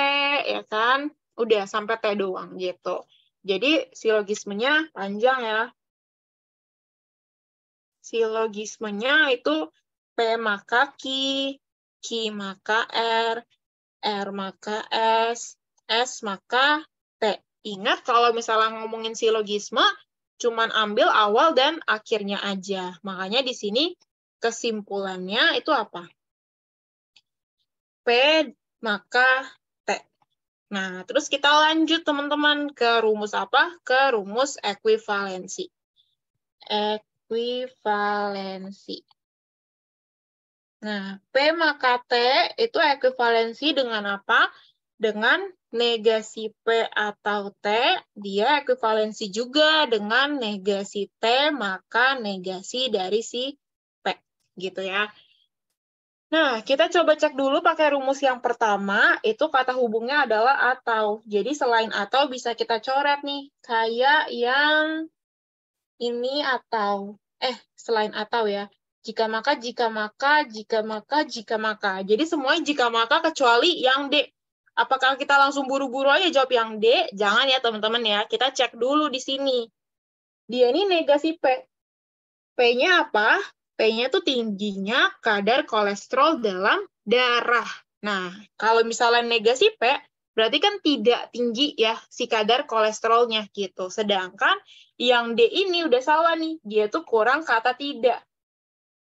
ya kan udah sampai T doang gitu jadi silogismenya panjang ya silogismenya itu P maka Ki Ki maka R R maka S S maka T ingat kalau misalnya ngomongin silogisme cuman ambil awal dan akhirnya aja. Makanya di sini kesimpulannya itu apa? P maka T. Nah, terus kita lanjut teman-teman ke rumus apa? Ke rumus ekuivalensi. Ekuivalensi. Nah, P maka T itu ekuivalensi dengan apa? Dengan negasi P atau T, dia ekuivalensi juga dengan negasi T, maka negasi dari si P. Gitu ya. Nah, kita coba cek dulu pakai rumus yang pertama, itu kata hubungnya adalah atau. Jadi selain atau bisa kita coret nih, kayak yang ini atau. Eh, selain atau ya. Jika maka, jika maka, jika maka, jika maka. Jadi semuanya jika maka kecuali yang D. Apakah kita langsung buru-buru aja jawab yang D? Jangan ya teman-teman ya, kita cek dulu di sini. Dia ini negasi P. P-nya apa? P-nya tuh tingginya kadar kolesterol dalam darah. Nah, kalau misalnya negasi P, berarti kan tidak tinggi ya si kadar kolesterolnya gitu. Sedangkan yang D ini udah salah nih, dia tuh kurang kata tidak.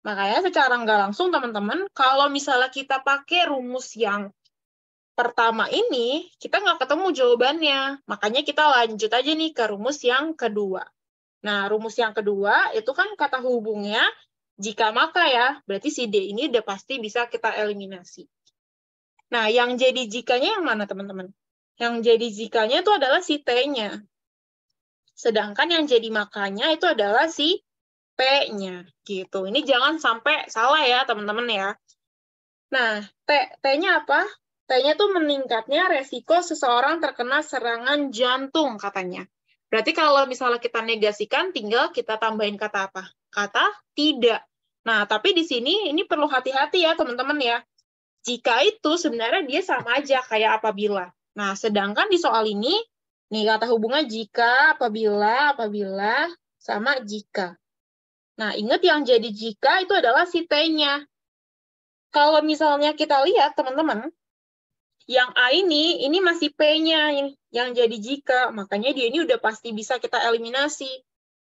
Makanya secara nggak langsung teman-teman, kalau misalnya kita pakai rumus yang pertama ini, kita nggak ketemu jawabannya. Makanya kita lanjut aja nih ke rumus yang kedua. Nah, rumus yang kedua itu kan kata hubungnya jika maka ya, berarti si D ini udah pasti bisa kita eliminasi. Nah, yang jadi jikanya yang mana, teman-teman? Yang jadi jikanya itu adalah si T-nya. Sedangkan yang jadi makanya itu adalah si P-nya. gitu. Ini jangan sampai salah ya, teman-teman ya. Nah, T, T-nya apa? T-nya tuh meningkatnya resiko seseorang terkena serangan jantung katanya. Berarti kalau misalnya kita negasikan, tinggal kita tambahin kata apa? kata tidak. Nah, tapi di sini ini perlu hati-hati ya teman-teman ya. Jika itu sebenarnya dia sama aja kayak apabila. Nah, sedangkan di soal ini, nih kata hubungan jika, apabila, apabila, sama jika. Nah, ingat yang jadi jika itu adalah si T-nya. Kalau misalnya kita lihat, teman-teman, yang A ini, ini masih P-nya yang jadi jika. Makanya dia ini udah pasti bisa kita eliminasi.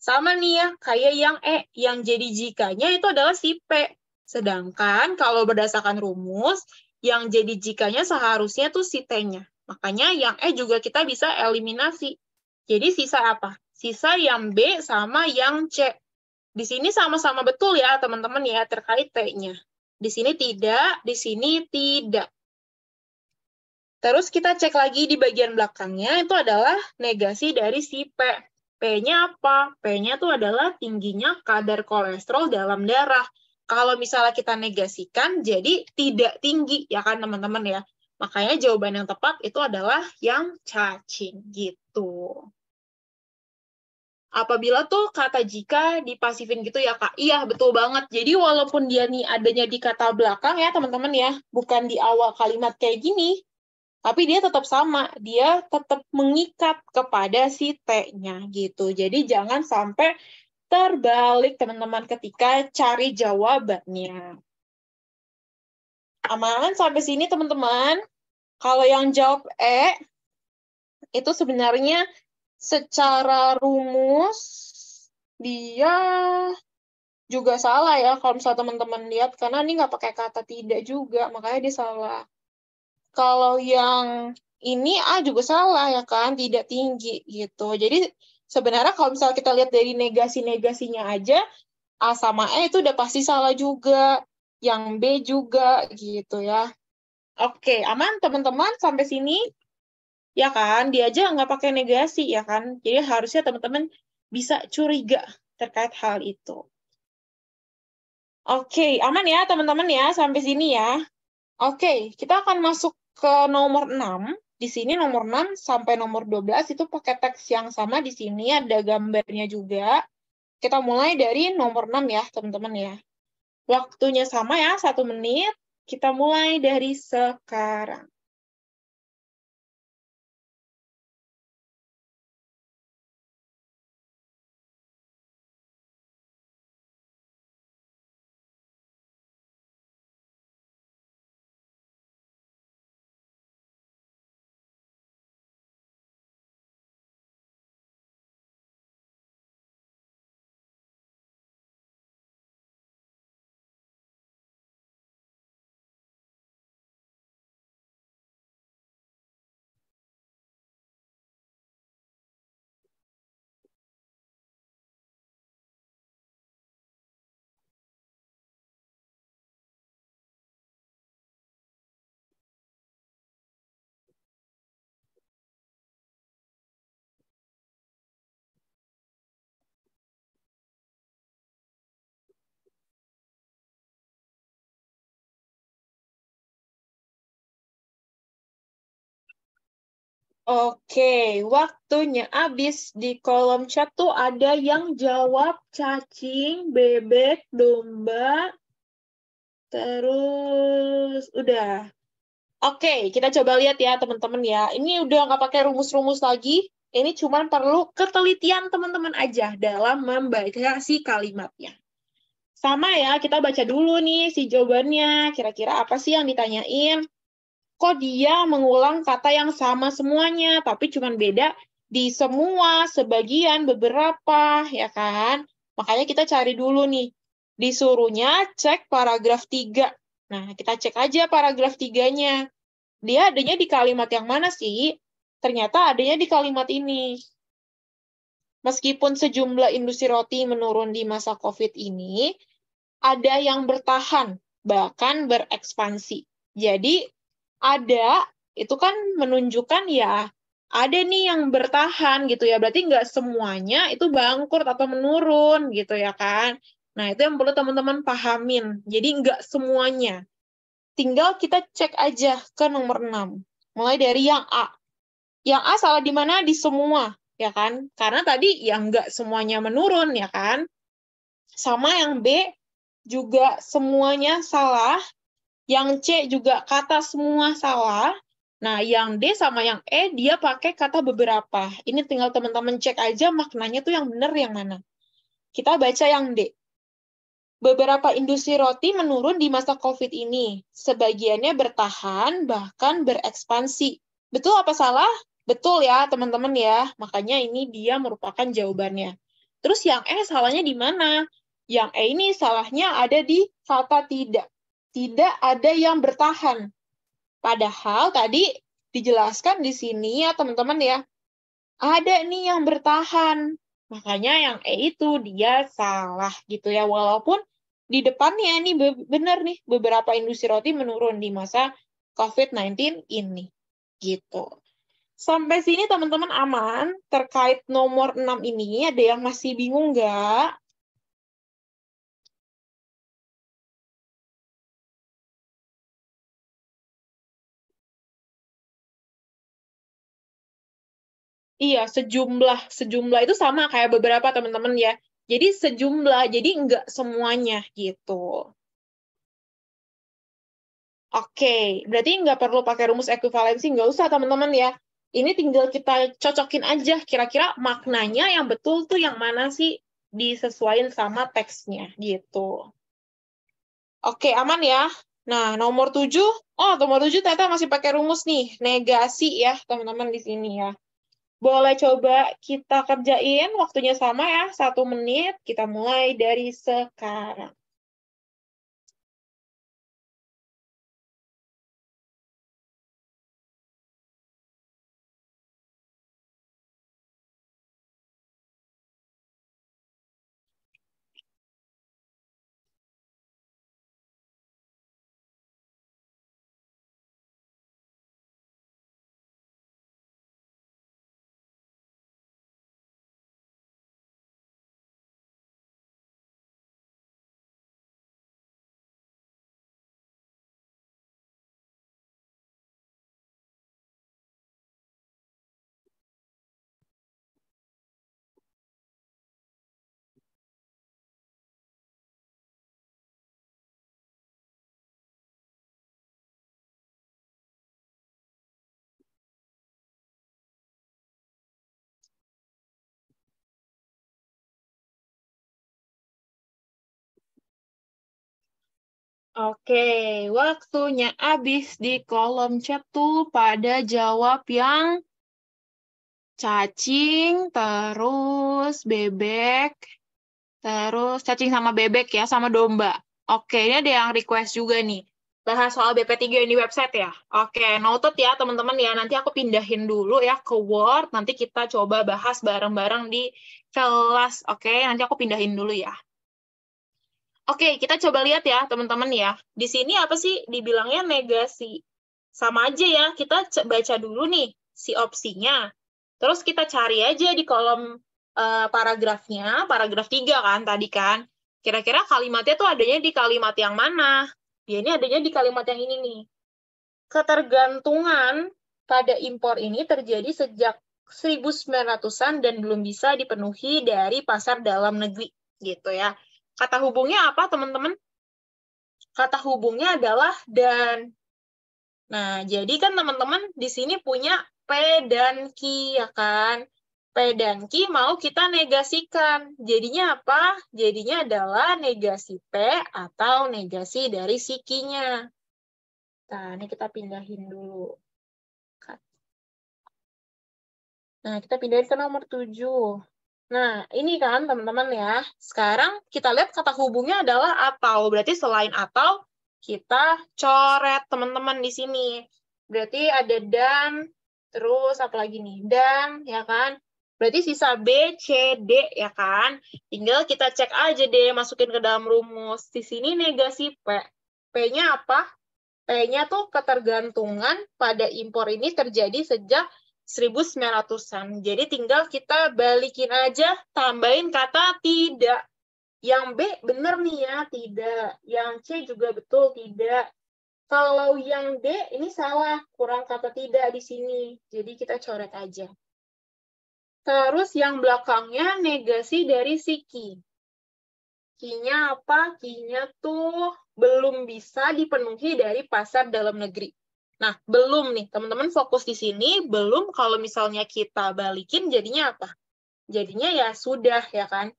Sama nih ya, kayak yang E, yang jadi jikanya itu adalah si P. Sedangkan kalau berdasarkan rumus, yang jadi jikanya seharusnya tuh si T-nya. Makanya yang E juga kita bisa eliminasi. Jadi sisa apa? Sisa yang B sama yang C. Di sini sama-sama betul ya teman-teman ya terkait T-nya. Di sini tidak, di sini tidak. Terus kita cek lagi di bagian belakangnya, itu adalah negasi dari si P. P-nya apa? P-nya itu adalah tingginya kadar kolesterol dalam darah. Kalau misalnya kita negasikan, jadi tidak tinggi, ya kan teman-teman ya. Makanya jawaban yang tepat itu adalah yang cacing gitu. Apabila tuh kata jika dipasifin gitu ya kak, iya betul banget. Jadi walaupun dia nih adanya di kata belakang ya teman-teman ya, bukan di awal kalimat kayak gini, tapi dia tetap sama, dia tetap mengikat kepada si T-nya gitu. Jadi jangan sampai terbalik teman-teman ketika cari jawabannya. Amalan sampai sini teman-teman. Kalau yang jawab E itu sebenarnya secara rumus dia juga salah ya kalau misalnya teman-teman lihat karena ini nggak pakai kata tidak juga makanya dia salah kalau yang ini A juga salah ya kan, tidak tinggi gitu. Jadi sebenarnya kalau misalnya kita lihat dari negasi-negasinya aja, A sama E itu udah pasti salah juga. Yang B juga gitu ya. Oke, aman teman-teman sampai sini? Ya kan, dia aja nggak pakai negasi ya kan. Jadi harusnya teman-teman bisa curiga terkait hal itu. Oke, aman ya teman-teman ya sampai sini ya. Oke, kita akan masuk ke nomor 6. Di sini nomor 6 sampai nomor 12 itu pakai teks yang sama. Di sini ada gambarnya juga. Kita mulai dari nomor 6 ya, teman-teman ya. Waktunya sama ya, satu menit. Kita mulai dari sekarang. Oke, waktunya habis. Di kolom chat tuh ada yang jawab cacing, bebek, domba, terus udah. Oke, kita coba lihat ya teman-teman ya. Ini udah nggak pakai rumus-rumus lagi. Ini cuma perlu ketelitian teman-teman aja dalam membaca si kalimatnya. Sama ya, kita baca dulu nih si jawabannya. Kira-kira apa sih yang ditanyain? kok dia mengulang kata yang sama semuanya, tapi cuma beda di semua, sebagian, beberapa, ya kan? Makanya kita cari dulu nih, disuruhnya cek paragraf 3. Nah, kita cek aja paragraf 3-nya. Dia adanya di kalimat yang mana sih? Ternyata adanya di kalimat ini. Meskipun sejumlah industri roti menurun di masa COVID ini, ada yang bertahan, bahkan berekspansi. Jadi, ada itu kan menunjukkan ya ada nih yang bertahan gitu ya berarti nggak semuanya itu bangkrut atau menurun gitu ya kan nah itu yang perlu teman-teman pahamin jadi nggak semuanya tinggal kita cek aja ke nomor 6 mulai dari yang A yang A salah di mana di semua ya kan karena tadi yang nggak semuanya menurun ya kan sama yang B juga semuanya salah yang C juga kata semua salah. Nah, yang D sama yang E dia pakai kata beberapa. Ini tinggal teman-teman cek aja maknanya tuh yang benar yang mana. Kita baca yang D. Beberapa industri roti menurun di masa COVID ini. Sebagiannya bertahan, bahkan berekspansi. Betul apa salah? Betul ya, teman-teman ya. Makanya ini dia merupakan jawabannya. Terus yang E salahnya di mana? Yang E ini salahnya ada di kata tidak tidak ada yang bertahan. Padahal tadi dijelaskan di sini ya teman-teman ya, ada nih yang bertahan. Makanya yang E itu dia salah gitu ya. Walaupun di depannya ini benar nih beberapa industri roti menurun di masa COVID-19 ini. Gitu. Sampai sini teman-teman aman terkait nomor 6 ini. Ada yang masih bingung nggak? Iya, sejumlah sejumlah itu sama kayak beberapa teman-teman ya. Jadi sejumlah, jadi enggak semuanya gitu. Oke, berarti nggak perlu pakai rumus ekuivalensi, nggak usah teman-teman ya. Ini tinggal kita cocokin aja kira-kira maknanya yang betul tuh yang mana sih disesuaikan sama teksnya gitu. Oke, aman ya. Nah, nomor tujuh oh nomor tujuh ternyata masih pakai rumus nih, negasi ya teman-teman di sini ya. Boleh coba kita kerjain, waktunya sama ya, satu menit. Kita mulai dari sekarang. Oke, waktunya habis di kolom chat tuh pada jawab yang cacing, terus bebek, terus cacing sama bebek ya, sama domba. Oke, ini ada yang request juga nih. Bahas soal BP3 yang di website ya. Oke, noted ya teman-teman ya. Nanti aku pindahin dulu ya ke Word. Nanti kita coba bahas bareng-bareng di kelas. Oke, nanti aku pindahin dulu ya. Oke, kita coba lihat ya, teman-teman ya. Di sini apa sih dibilangnya negasi? Sama aja ya, kita baca dulu nih si opsinya. Terus kita cari aja di kolom uh, paragrafnya, paragraf 3 kan tadi kan. Kira-kira kalimatnya tuh adanya di kalimat yang mana? Ya ini adanya di kalimat yang ini nih. Ketergantungan pada impor ini terjadi sejak 1900-an dan belum bisa dipenuhi dari pasar dalam negeri gitu ya. Kata hubungnya apa, teman-teman? Kata hubungnya adalah dan. Nah, jadi kan teman-teman di sini punya P dan Q, ya kan? P dan Q mau kita negasikan. Jadinya apa? Jadinya adalah negasi P atau negasi dari si Q-nya. Nah, ini kita pindahin dulu. Nah, kita pindahin ke nomor 7. Nah, ini kan teman-teman ya. Sekarang kita lihat kata hubungnya adalah atau. Berarti selain atau, kita coret teman-teman di sini. Berarti ada dan, terus apa lagi nih? Dan, ya kan? Berarti sisa B, C, D, ya kan? Tinggal kita cek aja deh, masukin ke dalam rumus. Di sini negasi P. P-nya apa? P-nya tuh ketergantungan pada impor ini terjadi sejak 1900-an. Jadi tinggal kita balikin aja, tambahin kata tidak. Yang B benar nih ya, tidak. Yang C juga betul, tidak. Kalau yang D ini salah, kurang kata tidak di sini. Jadi kita coret aja. Terus yang belakangnya negasi dari si ki. Kinya apa? Kinya tuh belum bisa dipenuhi dari pasar dalam negeri. Nah, belum nih, teman-teman fokus di sini, belum kalau misalnya kita balikin jadinya apa? Jadinya ya sudah, ya kan?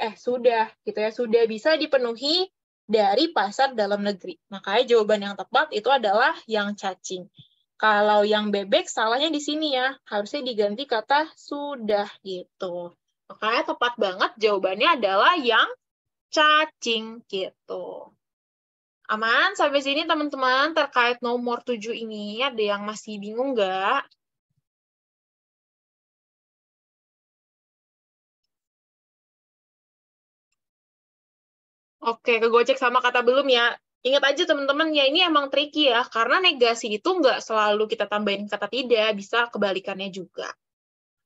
Eh, sudah, gitu ya, sudah bisa dipenuhi dari pasar dalam negeri. Makanya jawaban yang tepat itu adalah yang cacing. Kalau yang bebek, salahnya di sini ya. Harusnya diganti kata sudah, gitu. Makanya tepat banget jawabannya adalah yang cacing, gitu. Aman, sampai sini teman-teman terkait nomor 7 ini ada yang masih bingung nggak? Oke, kegocek sama kata belum ya. Ingat aja teman-teman, ya ini emang tricky ya, karena negasi itu nggak selalu kita tambahin kata tidak, bisa kebalikannya juga.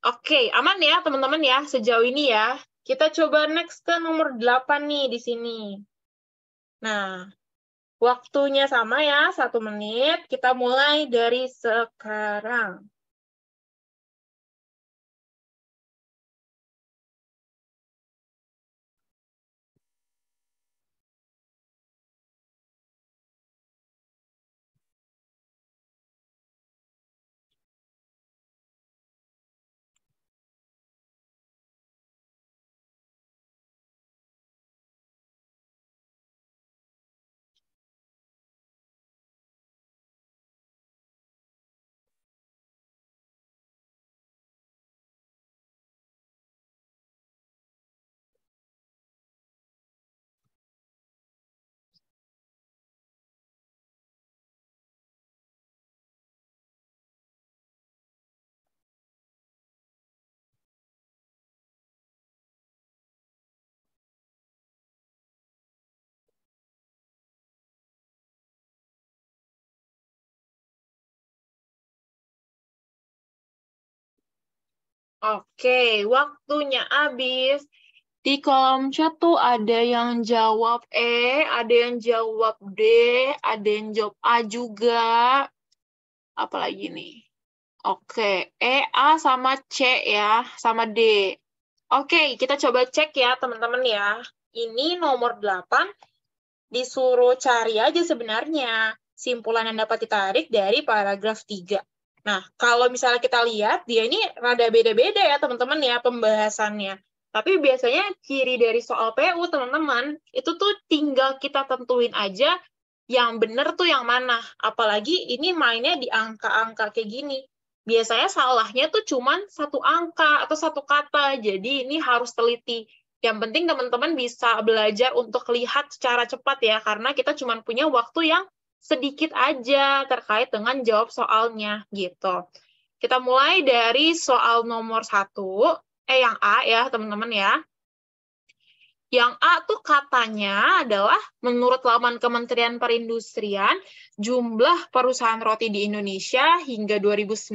Oke, aman ya teman-teman ya, sejauh ini ya. Kita coba next ke nomor 8 nih di sini. Nah, Waktunya sama ya, satu menit. Kita mulai dari sekarang. Oke, waktunya habis. Di kolom chat tuh ada yang jawab E, ada yang jawab D, ada yang jawab A juga. Apalagi nih? Oke, E, A sama C ya, sama D. Oke, kita coba cek ya teman-teman ya. Ini nomor 8 disuruh cari aja sebenarnya simpulan yang dapat ditarik dari paragraf 3. Nah, kalau misalnya kita lihat, dia ini rada beda-beda ya teman-teman ya pembahasannya. Tapi biasanya ciri dari soal PU teman-teman, itu tuh tinggal kita tentuin aja yang benar tuh yang mana. Apalagi ini mainnya di angka-angka kayak gini. Biasanya salahnya tuh cuman satu angka atau satu kata. Jadi ini harus teliti. Yang penting teman-teman bisa belajar untuk lihat secara cepat ya, karena kita cuma punya waktu yang sedikit aja terkait dengan jawab soalnya gitu. Kita mulai dari soal nomor satu, eh yang A ya teman-teman ya. Yang A tuh katanya adalah menurut laman Kementerian Perindustrian, jumlah perusahaan roti di Indonesia hingga 2019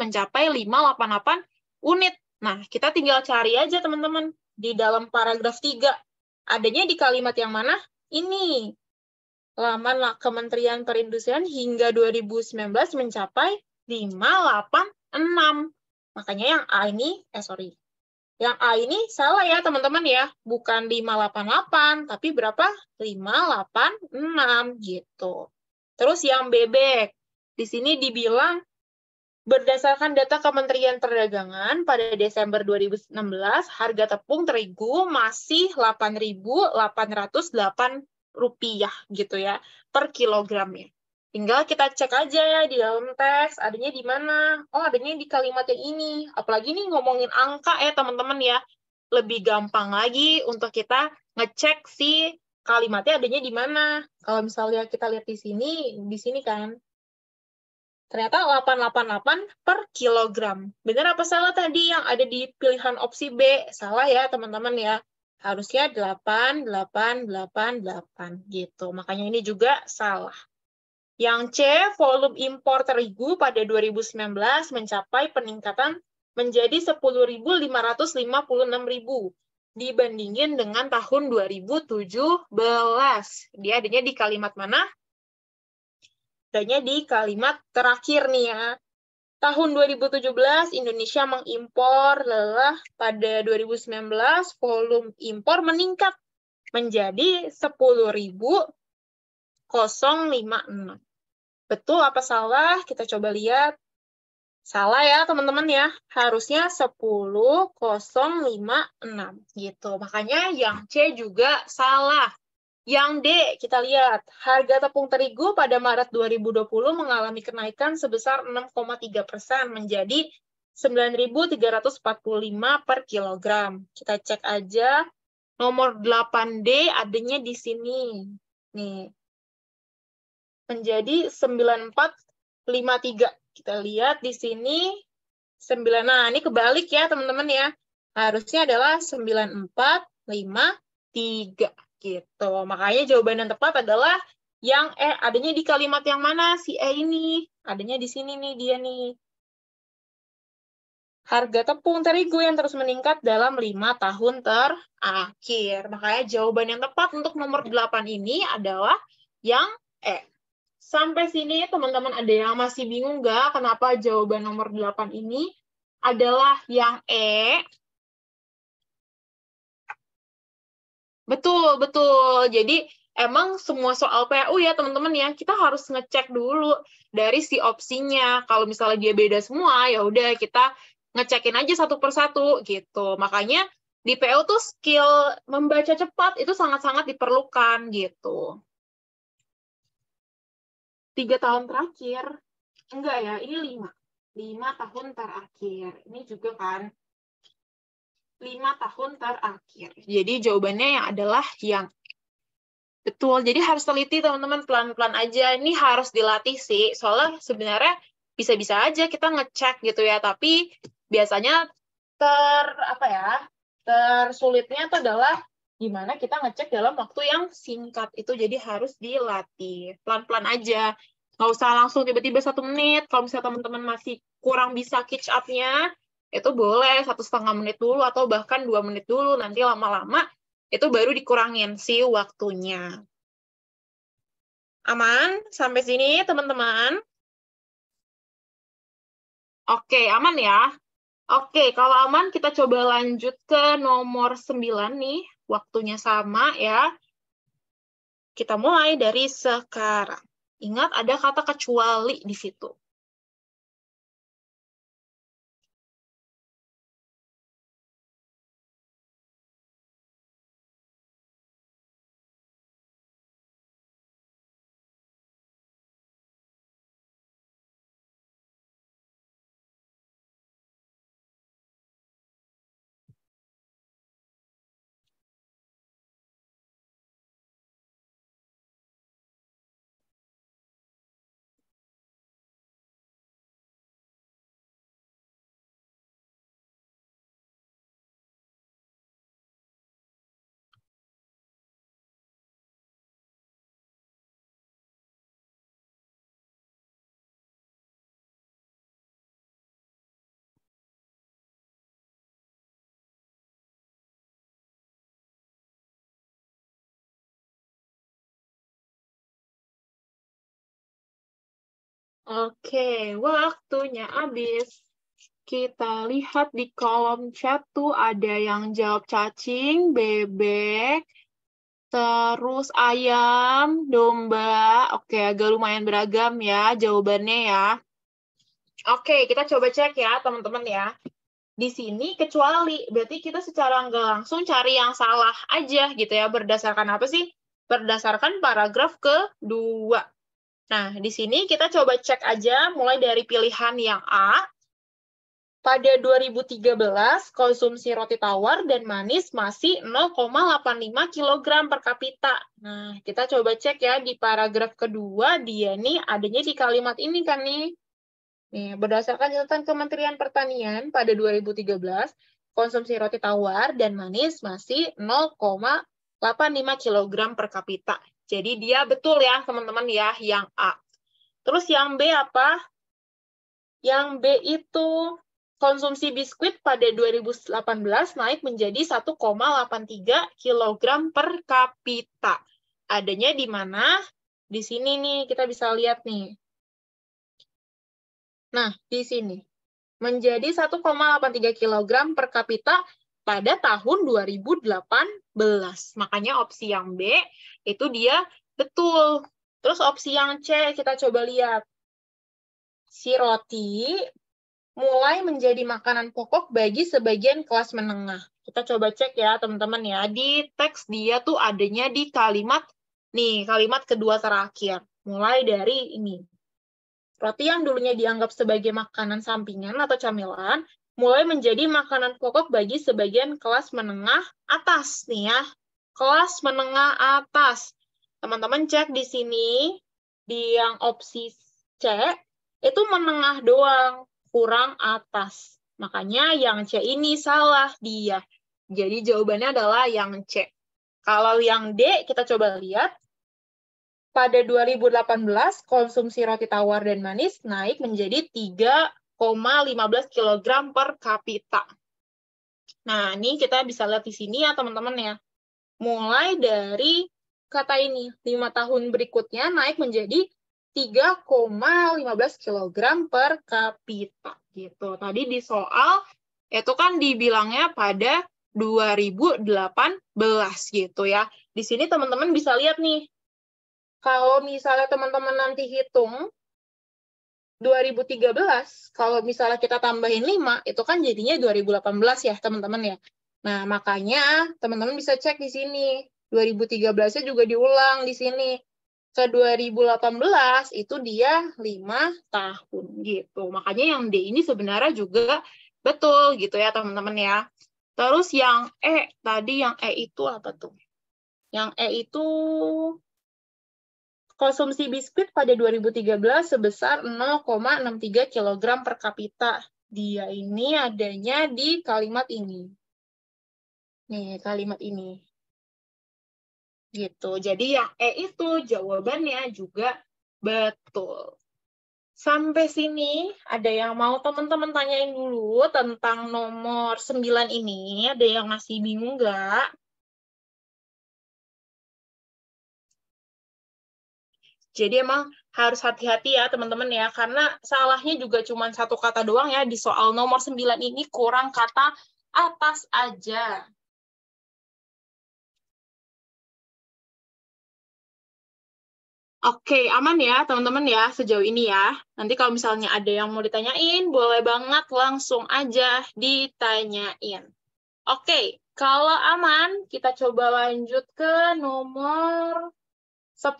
mencapai 588 unit. Nah, kita tinggal cari aja teman-teman di dalam paragraf 3. Adanya di kalimat yang mana? Ini laman Kementerian Perindustrian hingga 2019 mencapai 586. Makanya yang A ini, eh sorry, yang A ini salah ya teman-teman ya, bukan 588, tapi berapa? 586 gitu. Terus yang bebek, di sini dibilang Berdasarkan data Kementerian Perdagangan pada Desember 2016, harga tepung terigu masih delapan rupiah gitu ya per kilogramnya. Tinggal kita cek aja ya di dalam teks adanya di mana. Oh, adanya di kalimat yang ini. Apalagi ini ngomongin angka ya teman-teman ya. Lebih gampang lagi untuk kita ngecek si kalimatnya adanya di mana. Kalau misalnya kita lihat di sini, di sini kan. Ternyata 888 per kilogram. Benar apa salah tadi yang ada di pilihan opsi B? Salah ya teman-teman ya harusnya 8, 8, 8, 8 gitu. Makanya ini juga salah. Yang C, volume impor terigu pada 2019 mencapai peningkatan menjadi 10.556.000 dibandingin dengan tahun 2017. Dia adanya di kalimat mana? Adanya di kalimat terakhir nih ya. Tahun 2017 Indonesia mengimpor lelah pada 2019 volume impor meningkat menjadi 10.056. Betul apa salah? Kita coba lihat. Salah ya teman-teman ya. Harusnya 10.056 gitu. Makanya yang C juga salah. Yang D, kita lihat harga tepung terigu pada Maret 2020 mengalami kenaikan sebesar 6,3 persen menjadi 9.345 per kilogram. Kita cek aja nomor 8D adanya di sini. Nih. Menjadi 9453. Kita lihat di sini 9. Nah, ini kebalik ya teman-teman ya. Harusnya adalah 9453. Gitu. Makanya jawaban yang tepat adalah yang E adanya di kalimat yang mana si E ini? Adanya di sini nih dia nih. Harga tepung terigu yang terus meningkat dalam lima tahun terakhir. Makanya jawaban yang tepat untuk nomor 8 ini adalah yang E. Sampai sini teman-teman ada yang masih bingung nggak kenapa jawaban nomor 8 ini adalah yang E Betul, betul. Jadi emang semua soal PU ya teman-teman ya kita harus ngecek dulu dari si opsinya kalau misalnya dia beda semua ya udah kita ngecekin aja satu persatu gitu makanya di PU tuh skill membaca cepat itu sangat-sangat diperlukan gitu tiga tahun terakhir enggak ya ini lima lima tahun terakhir ini juga kan lima tahun terakhir. Jadi jawabannya yang adalah yang betul. Jadi harus teliti teman-teman pelan-pelan aja. Ini harus dilatih sih. Soalnya sebenarnya bisa-bisa aja kita ngecek gitu ya, tapi biasanya ter apa ya? Tersulitnya itu adalah gimana kita ngecek dalam waktu yang singkat itu jadi harus dilatih pelan-pelan aja nggak usah langsung tiba-tiba satu menit kalau misalnya teman-teman masih kurang bisa catch up-nya itu boleh satu setengah menit dulu atau bahkan dua menit dulu nanti lama-lama itu baru dikurangin si waktunya aman sampai sini teman-teman oke aman ya oke kalau aman kita coba lanjut ke nomor sembilan nih waktunya sama ya kita mulai dari sekarang ingat ada kata kecuali di situ Oke, waktunya habis. Kita lihat di kolom chat tuh ada yang jawab cacing, bebek, terus ayam, domba. Oke, agak lumayan beragam ya jawabannya ya. Oke, kita coba cek ya teman-teman ya. Di sini kecuali, berarti kita secara nggak langsung cari yang salah aja gitu ya. Berdasarkan apa sih? Berdasarkan paragraf kedua. Nah, di sini kita coba cek aja mulai dari pilihan yang A. Pada 2013, konsumsi roti tawar dan manis masih 0,85 kg per kapita. Nah, kita coba cek ya di paragraf kedua, dia nih adanya di kalimat ini kan nih. Nih, berdasarkan catatan Kementerian Pertanian pada 2013, konsumsi roti tawar dan manis masih 0,85 kg per kapita. Jadi dia betul ya teman-teman ya yang A. Terus yang B apa? Yang B itu konsumsi biskuit pada 2018 naik menjadi 1,83 kg per kapita. Adanya di mana? Di sini nih, kita bisa lihat nih. Nah, di sini. Menjadi 1,83 kg per kapita pada tahun 2018. Makanya opsi yang B itu dia betul. Terus opsi yang C kita coba lihat. Si roti mulai menjadi makanan pokok bagi sebagian kelas menengah. Kita coba cek ya teman-teman ya. Di teks dia tuh adanya di kalimat nih, kalimat kedua terakhir. Mulai dari ini. Roti yang dulunya dianggap sebagai makanan sampingan atau camilan mulai menjadi makanan pokok bagi sebagian kelas menengah atas nih ya. Kelas menengah atas. Teman-teman cek di sini di yang opsi C itu menengah doang, kurang atas. Makanya yang C ini salah dia. Jadi jawabannya adalah yang C. Kalau yang D kita coba lihat pada 2018 konsumsi roti tawar dan manis naik menjadi kg per kapita. Nah, ini kita bisa lihat di sini ya teman-teman ya. Mulai dari kata ini, 5 tahun berikutnya naik menjadi 3,15 kg per kapita gitu. Tadi di soal itu kan dibilangnya pada 2018 gitu ya. Di sini teman-teman bisa lihat nih. Kalau misalnya teman-teman nanti hitung 2013 kalau misalnya kita tambahin 5 itu kan jadinya 2018 ya teman-teman ya. Nah, makanya teman-teman bisa cek di sini. 2013-nya juga diulang di sini. Ke 2018 itu dia 5 tahun gitu. Makanya yang D ini sebenarnya juga betul gitu ya teman-teman ya. Terus yang E, tadi yang E itu apa tuh? Yang E itu Konsumsi biskuit pada 2013 sebesar 0,63 kg per kapita. Dia ini adanya di kalimat ini. Nih, kalimat ini. Gitu. Jadi yang E eh, itu jawabannya juga betul. Sampai sini ada yang mau teman-teman tanyain dulu tentang nomor 9 ini. Ada yang masih bingung nggak? Jadi emang harus hati-hati ya teman-teman ya, karena salahnya juga cuma satu kata doang ya, di soal nomor 9 ini kurang kata atas aja. Oke, aman ya teman-teman ya sejauh ini ya. Nanti kalau misalnya ada yang mau ditanyain, boleh banget langsung aja ditanyain. Oke, kalau aman, kita coba lanjut ke nomor 10.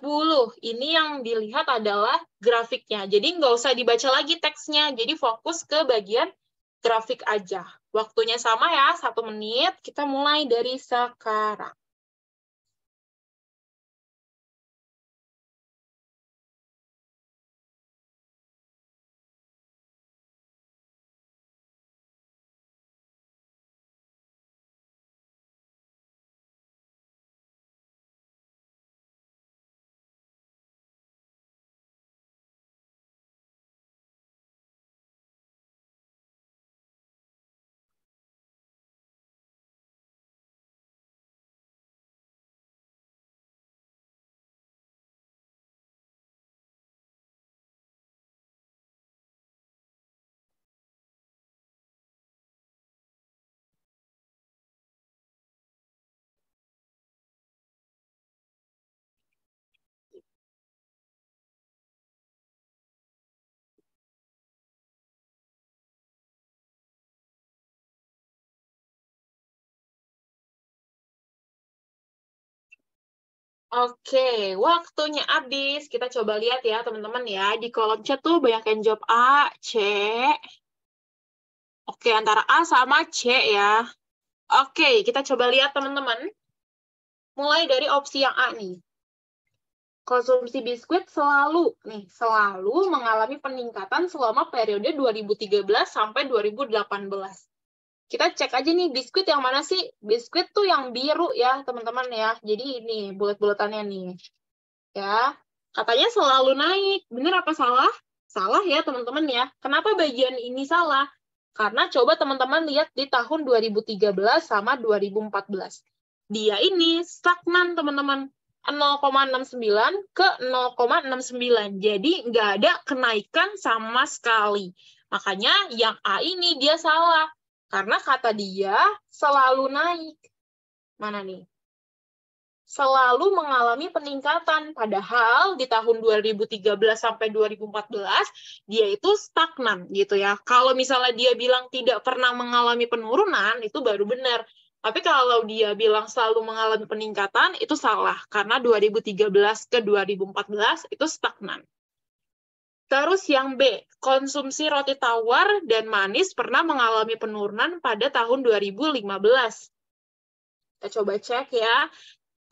Ini yang dilihat adalah grafiknya. Jadi nggak usah dibaca lagi teksnya. Jadi fokus ke bagian grafik aja. Waktunya sama ya, satu menit. Kita mulai dari sekarang. Oke, waktunya habis. Kita coba lihat ya, teman-teman ya. Di kolom chat tuh banyak yang jawab A, C. Oke, antara A sama C ya. Oke, kita coba lihat teman-teman. Mulai dari opsi yang A nih. Konsumsi biskuit selalu nih, selalu mengalami peningkatan selama periode 2013 sampai 2018 kita cek aja nih biskuit yang mana sih? Biskuit tuh yang biru ya, teman-teman ya. Jadi ini bulat-bulatannya nih. Ya, katanya selalu naik. Bener apa salah? Salah ya, teman-teman ya. Kenapa bagian ini salah? Karena coba teman-teman lihat di tahun 2013 sama 2014. Dia ini stagnan, teman-teman. 0,69 ke 0,69. Jadi nggak ada kenaikan sama sekali. Makanya yang A ini dia salah karena kata dia selalu naik. Mana nih? Selalu mengalami peningkatan. Padahal di tahun 2013 sampai 2014 dia itu stagnan gitu ya. Kalau misalnya dia bilang tidak pernah mengalami penurunan itu baru benar. Tapi kalau dia bilang selalu mengalami peningkatan, itu salah. Karena 2013 ke 2014 itu stagnan. Terus yang B, konsumsi roti tawar dan manis pernah mengalami penurunan pada tahun 2015. Kita coba cek ya.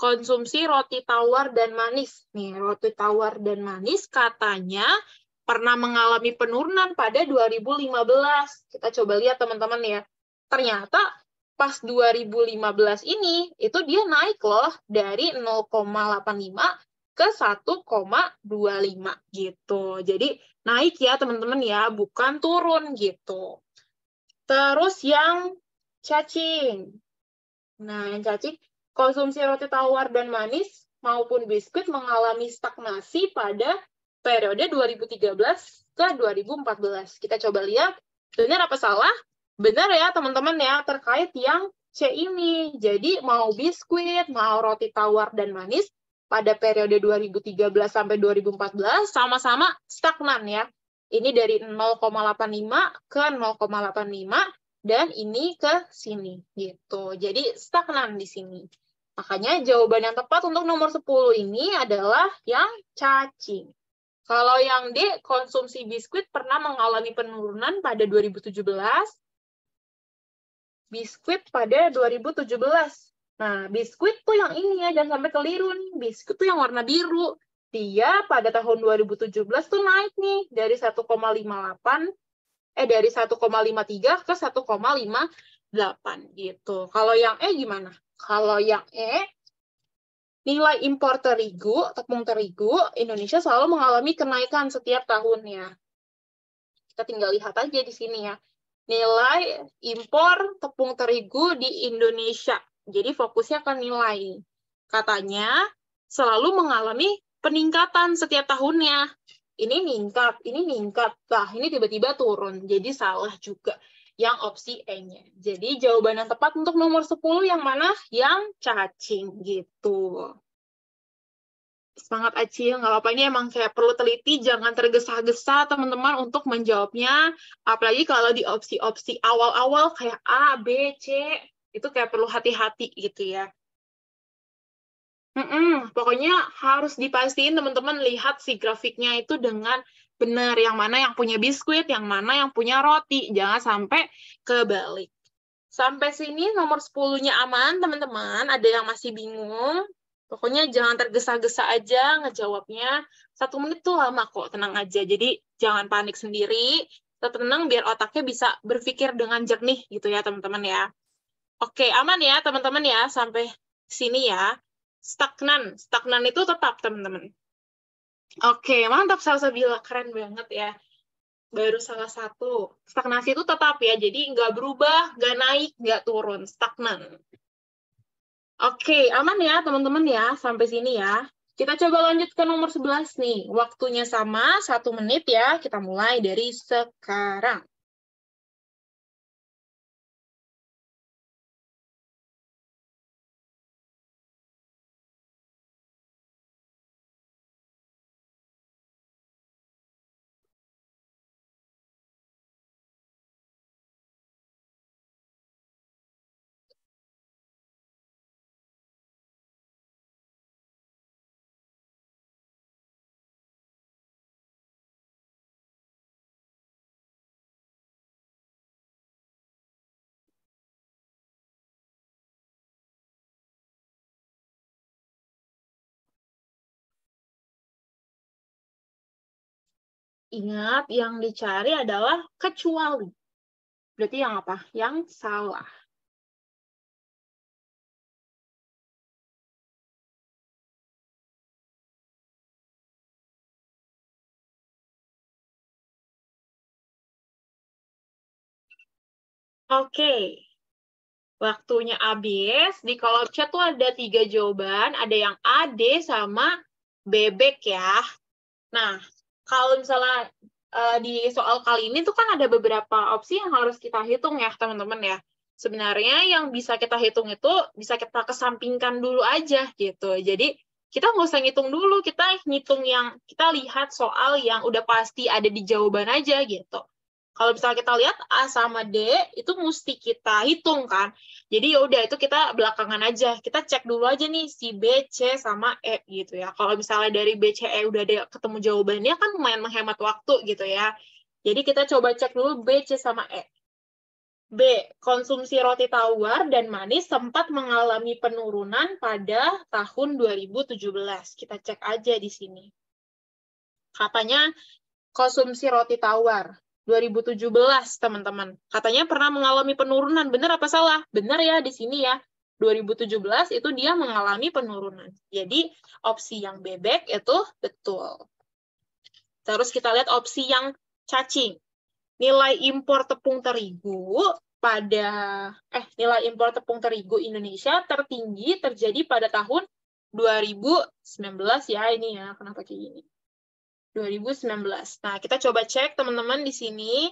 Konsumsi roti tawar dan manis. Nih, roti tawar dan manis katanya pernah mengalami penurunan pada 2015. Kita coba lihat teman-teman ya. Ternyata pas 2015 ini itu dia naik loh dari 0,85 ke 1,25 gitu. Jadi naik ya teman-teman ya, bukan turun gitu. Terus yang cacing. Nah, yang cacing, konsumsi roti tawar dan manis maupun biskuit mengalami stagnasi pada periode 2013 ke 2014. Kita coba lihat, benar apa salah? Benar ya teman-teman ya, terkait yang C ini. Jadi mau biskuit, mau roti tawar dan manis, pada periode 2013 sampai 2014 sama-sama stagnan ya. Ini dari 0,85 ke 0,85 dan ini ke sini gitu. Jadi stagnan di sini. Makanya jawaban yang tepat untuk nomor 10 ini adalah yang cacing. Kalau yang D, konsumsi biskuit pernah mengalami penurunan pada 2017, biskuit pada 2017 Nah, biskuit tuh yang ini ya, jangan sampai keliru nih. Biskuit tuh yang warna biru. Dia pada tahun 2017 tuh naik nih dari 1,58 eh dari 1,53 ke 1,58 gitu. Kalau yang E gimana? Kalau yang E nilai impor terigu, tepung terigu Indonesia selalu mengalami kenaikan setiap tahunnya. Kita tinggal lihat aja di sini ya. Nilai impor tepung terigu di Indonesia jadi fokusnya ke nilai. Katanya selalu mengalami peningkatan setiap tahunnya. Ini meningkat, ini meningkat, lah ini tiba-tiba turun. Jadi salah juga yang opsi E-nya. Jadi jawaban yang tepat untuk nomor 10 yang mana? Yang cacing gitu semangat acil nggak apa-apa ini emang kayak perlu teliti jangan tergesa-gesa teman-teman untuk menjawabnya apalagi kalau di opsi-opsi awal-awal kayak A B C itu kayak perlu hati-hati gitu ya. Mm-mm, pokoknya harus dipastiin teman-teman lihat si grafiknya itu dengan benar yang mana yang punya biskuit, yang mana yang punya roti, jangan sampai kebalik. Sampai sini nomor 10-nya aman, teman-teman. Ada yang masih bingung? Pokoknya jangan tergesa-gesa aja ngejawabnya. Satu menit tuh lama kok, tenang aja. Jadi jangan panik sendiri, tetap tenang biar otaknya bisa berpikir dengan jernih gitu ya, teman-teman ya. Oke, aman ya teman-teman ya sampai sini ya. Stagnan, stagnan itu tetap teman-teman. Oke, mantap Salsabila, keren banget ya. Baru salah satu. Stagnasi itu tetap ya, jadi nggak berubah, nggak naik, nggak turun, stagnan. Oke, aman ya teman-teman ya, sampai sini ya. Kita coba lanjut ke nomor 11 nih. Waktunya sama, satu menit ya. Kita mulai dari sekarang. Ingat, yang dicari adalah kecuali. Berarti yang apa? Yang salah. Oke, okay. waktunya habis. Di kolom chat tuh ada tiga jawaban, ada yang A, D, sama bebek ya. Nah, kalau misalnya uh, di soal kali ini tuh kan ada beberapa opsi yang harus kita hitung ya teman-teman ya. Sebenarnya yang bisa kita hitung itu bisa kita kesampingkan dulu aja gitu. Jadi kita nggak usah ngitung dulu, kita ngitung yang kita lihat soal yang udah pasti ada di jawaban aja gitu. Kalau misalnya kita lihat A sama D itu mesti kita hitung kan. Jadi ya udah itu kita belakangan aja. Kita cek dulu aja nih si B, C sama E gitu ya. Kalau misalnya dari B, C, E udah ada ketemu jawabannya kan lumayan menghemat waktu gitu ya. Jadi kita coba cek dulu B, C sama E. B. Konsumsi roti tawar dan manis sempat mengalami penurunan pada tahun 2017. Kita cek aja di sini. Katanya konsumsi roti tawar. 2017, teman-teman. Katanya pernah mengalami penurunan. Benar apa salah? Benar ya di sini ya. 2017 itu dia mengalami penurunan. Jadi opsi yang bebek itu betul. Terus kita lihat opsi yang cacing. Nilai impor tepung terigu pada eh nilai impor tepung terigu Indonesia tertinggi terjadi pada tahun 2019 ya ini ya kenapa kayak gini. 2019. Nah, kita coba cek teman-teman di sini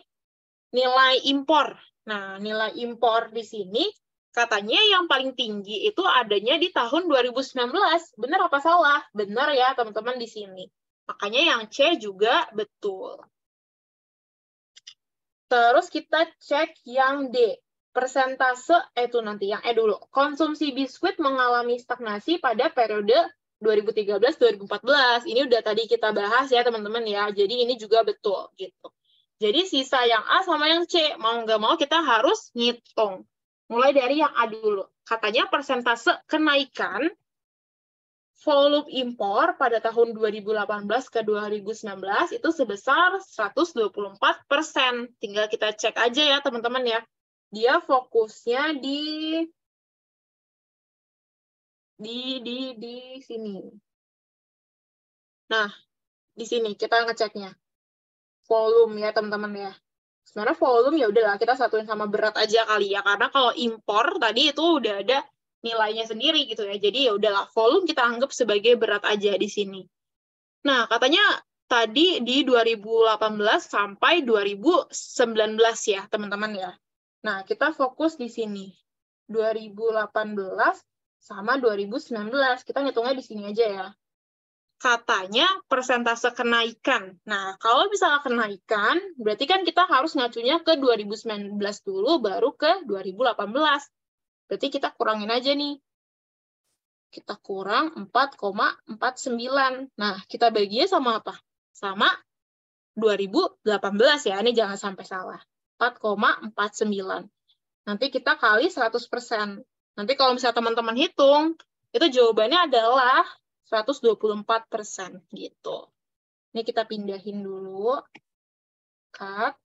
nilai impor. Nah, nilai impor di sini katanya yang paling tinggi itu adanya di tahun 2019. Benar apa salah? Benar ya, teman-teman di sini. Makanya yang C juga betul. Terus kita cek yang D. Persentase, eh, itu nanti yang E dulu. Konsumsi biskuit mengalami stagnasi pada periode 2013 2014 ini udah tadi kita bahas ya teman-teman ya jadi ini juga betul gitu jadi sisa yang A sama yang C mau nggak mau kita harus ngitung mulai dari yang A dulu katanya persentase kenaikan volume impor pada tahun 2018 ke 2019 itu sebesar 124 persen. Tinggal kita cek aja ya teman-teman ya. Dia fokusnya di di di di sini. Nah, di sini kita ngeceknya volume ya teman-teman ya. Sebenarnya volume ya udahlah kita satuin sama berat aja kali ya karena kalau impor tadi itu udah ada nilainya sendiri gitu ya. Jadi ya udahlah volume kita anggap sebagai berat aja di sini. Nah, katanya tadi di 2018 sampai 2019 ya, teman-teman ya. Nah, kita fokus di sini. 2018 sama 2019. Kita ngitungnya di sini aja ya. Katanya persentase kenaikan. Nah, kalau misalnya kenaikan, berarti kan kita harus ngacunya ke 2019 dulu, baru ke 2018. Berarti kita kurangin aja nih. Kita kurang 4,49. Nah, kita baginya sama apa? Sama 2018 ya. Ini jangan sampai salah. 4,49. Nanti kita kali 100%. Nanti kalau misalnya teman-teman hitung, itu jawabannya adalah 124 persen gitu. Ini kita pindahin dulu. Cut.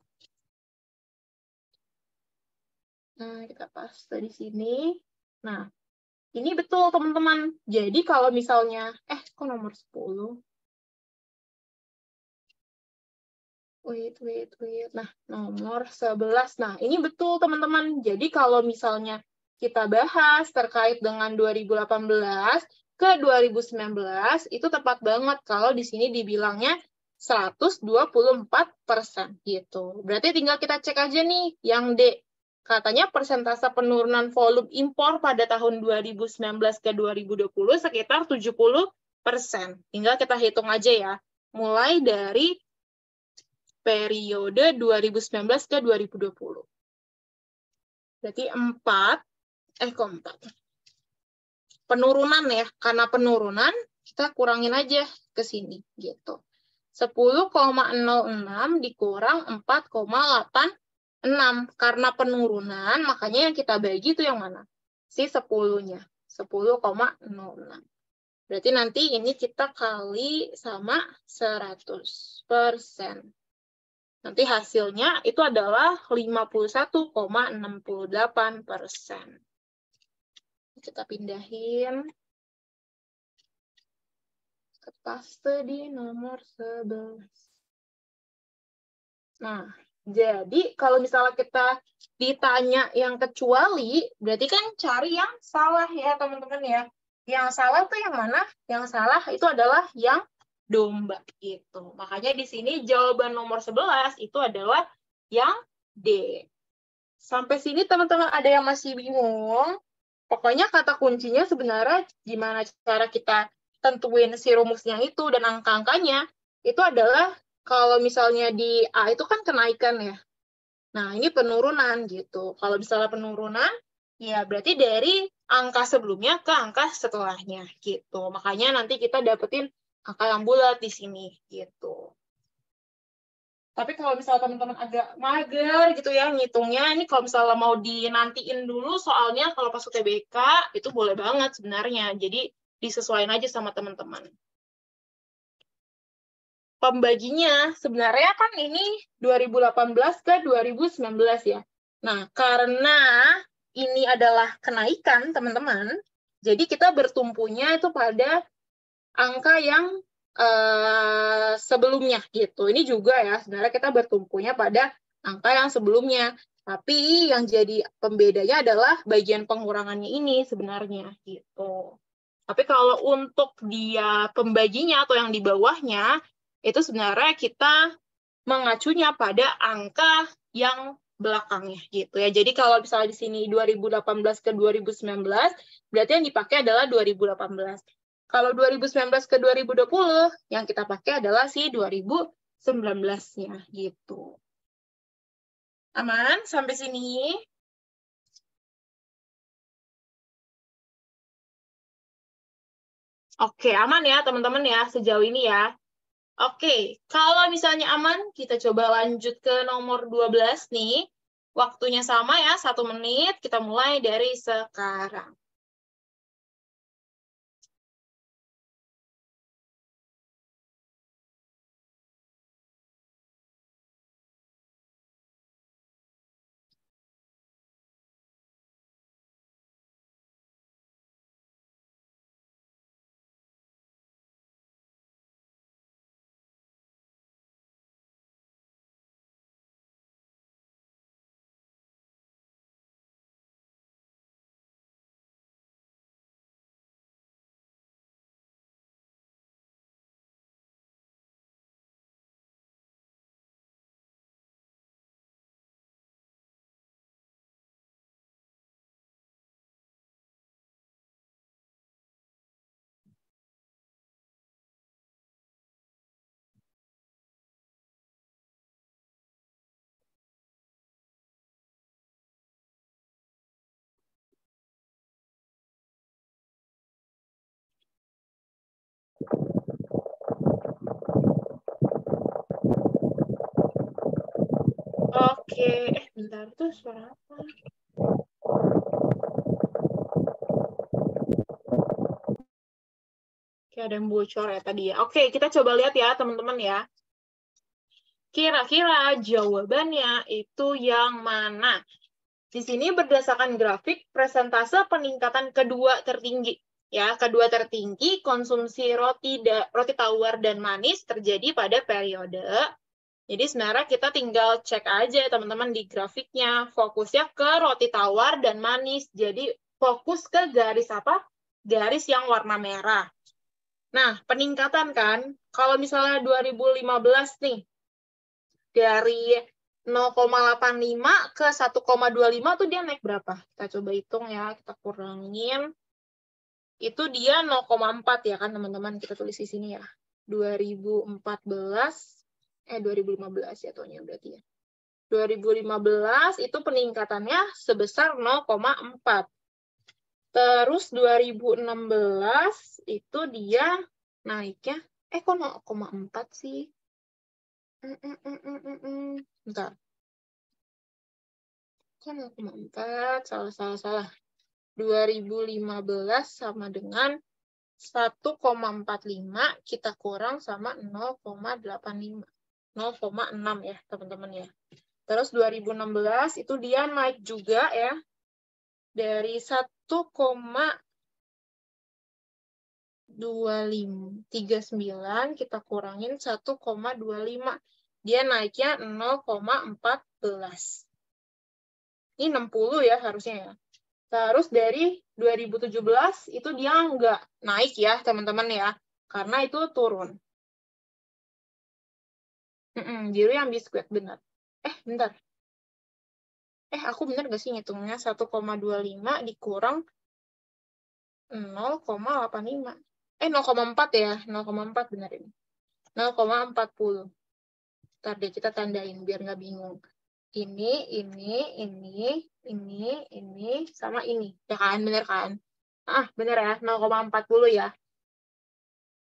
Nah, kita paste di sini. Nah, ini betul teman-teman. Jadi kalau misalnya, eh kok nomor 10? Wait, wait, wait. Nah, nomor 11. Nah, ini betul teman-teman. Jadi kalau misalnya kita bahas terkait dengan 2018 ke 2019 itu tepat banget kalau di sini dibilangnya 124 persen gitu. Berarti tinggal kita cek aja nih yang D. Katanya persentase penurunan volume impor pada tahun 2019 ke 2020 sekitar 70 persen. Tinggal kita hitung aja ya. Mulai dari periode 2019 ke 2020. Berarti 4 eh keempat penurunan ya karena penurunan kita kurangin aja ke sini gitu 10,06 dikurang 4,86 karena penurunan makanya yang kita bagi itu yang mana si 10-nya 10,06 berarti nanti ini kita kali sama 100 persen Nanti hasilnya itu adalah 51,68 persen. Kita pindahin ke paste di nomor 11. Nah, jadi kalau misalnya kita ditanya yang kecuali, berarti kan cari yang salah ya teman-teman ya. Yang salah itu yang mana? Yang salah itu adalah yang domba gitu. Makanya di sini jawaban nomor 11 itu adalah yang D. Sampai sini teman-teman ada yang masih bingung? Pokoknya kata kuncinya sebenarnya gimana cara kita tentuin si rumusnya itu dan angka-angkanya itu adalah kalau misalnya di A itu kan kenaikan ya. Nah, ini penurunan gitu. Kalau misalnya penurunan, ya berarti dari angka sebelumnya ke angka setelahnya gitu. Makanya nanti kita dapetin angka yang bulat di sini gitu. Tapi kalau misalnya teman-teman agak mager gitu ya ngitungnya, ini kalau misalnya mau dinantiin dulu soalnya kalau pas UTBK itu boleh banget sebenarnya. Jadi disesuaikan aja sama teman-teman. Pembaginya sebenarnya kan ini 2018 ke 2019 ya. Nah, karena ini adalah kenaikan, teman-teman, jadi kita bertumpunya itu pada angka yang Eh, sebelumnya gitu. Ini juga ya sebenarnya kita bertumpunya pada angka yang sebelumnya. Tapi yang jadi pembedanya adalah bagian pengurangannya ini sebenarnya gitu. Tapi kalau untuk dia pembaginya atau yang di bawahnya itu sebenarnya kita mengacunya pada angka yang belakangnya gitu ya. Jadi kalau misalnya di sini 2018 ke 2019, berarti yang dipakai adalah 2018. Kalau 2019 ke 2020 yang kita pakai adalah si 2019-nya gitu. Aman sampai sini? Oke, aman ya teman-teman ya sejauh ini ya. Oke, kalau misalnya aman, kita coba lanjut ke nomor 12 nih. Waktunya sama ya, satu menit. Kita mulai dari sekarang. oke eh bentar tuh suara apa Oke, ada yang bocor ya tadi ya. Oke, kita coba lihat ya teman-teman ya. Kira-kira jawabannya itu yang mana? Di sini berdasarkan grafik presentase peningkatan kedua tertinggi. Ya, kedua tertinggi konsumsi roti da, roti tawar dan manis terjadi pada periode jadi sebenarnya kita tinggal cek aja teman-teman di grafiknya, fokusnya ke roti tawar dan manis. Jadi fokus ke garis apa? Garis yang warna merah. Nah, peningkatan kan, kalau misalnya 2015 nih, dari 0,85 ke 1,25 tuh dia naik berapa? Kita coba hitung ya, kita kurangin. Itu dia 0,4 ya kan teman-teman, kita tulis di sini ya. 2014 eh 2015 ya tahunnya berarti ya. 2015 itu peningkatannya sebesar 0,4. Terus 2016 itu dia naiknya, eh kok 0,4 sih? Mm mm mm, mm -mm -mm Bentar. Kok 0,4? Salah, salah, salah. 2015 sama dengan 1,45 kita kurang sama 0,85. 0,6 ya teman-teman ya. Terus 2016 itu dia naik juga ya dari 1,2539 kita kurangin 1,25. Dia naiknya 0,14. Ini 60 ya harusnya ya. Terus dari 2017 itu dia nggak naik ya teman-teman ya. Karena itu turun. Mm-mm, biru yang biskuit benar. Eh bentar. Eh aku benar gak sih ngitungnya 1,25 dikurang 0,85. Eh 0,4 ya, 0,4 benar ini. 0,40. Tadi kita tandain biar nggak bingung. Ini, ini, ini, ini, ini, sama ini. Ya kan, bener kan? Ah, bener ya, 0,40 ya.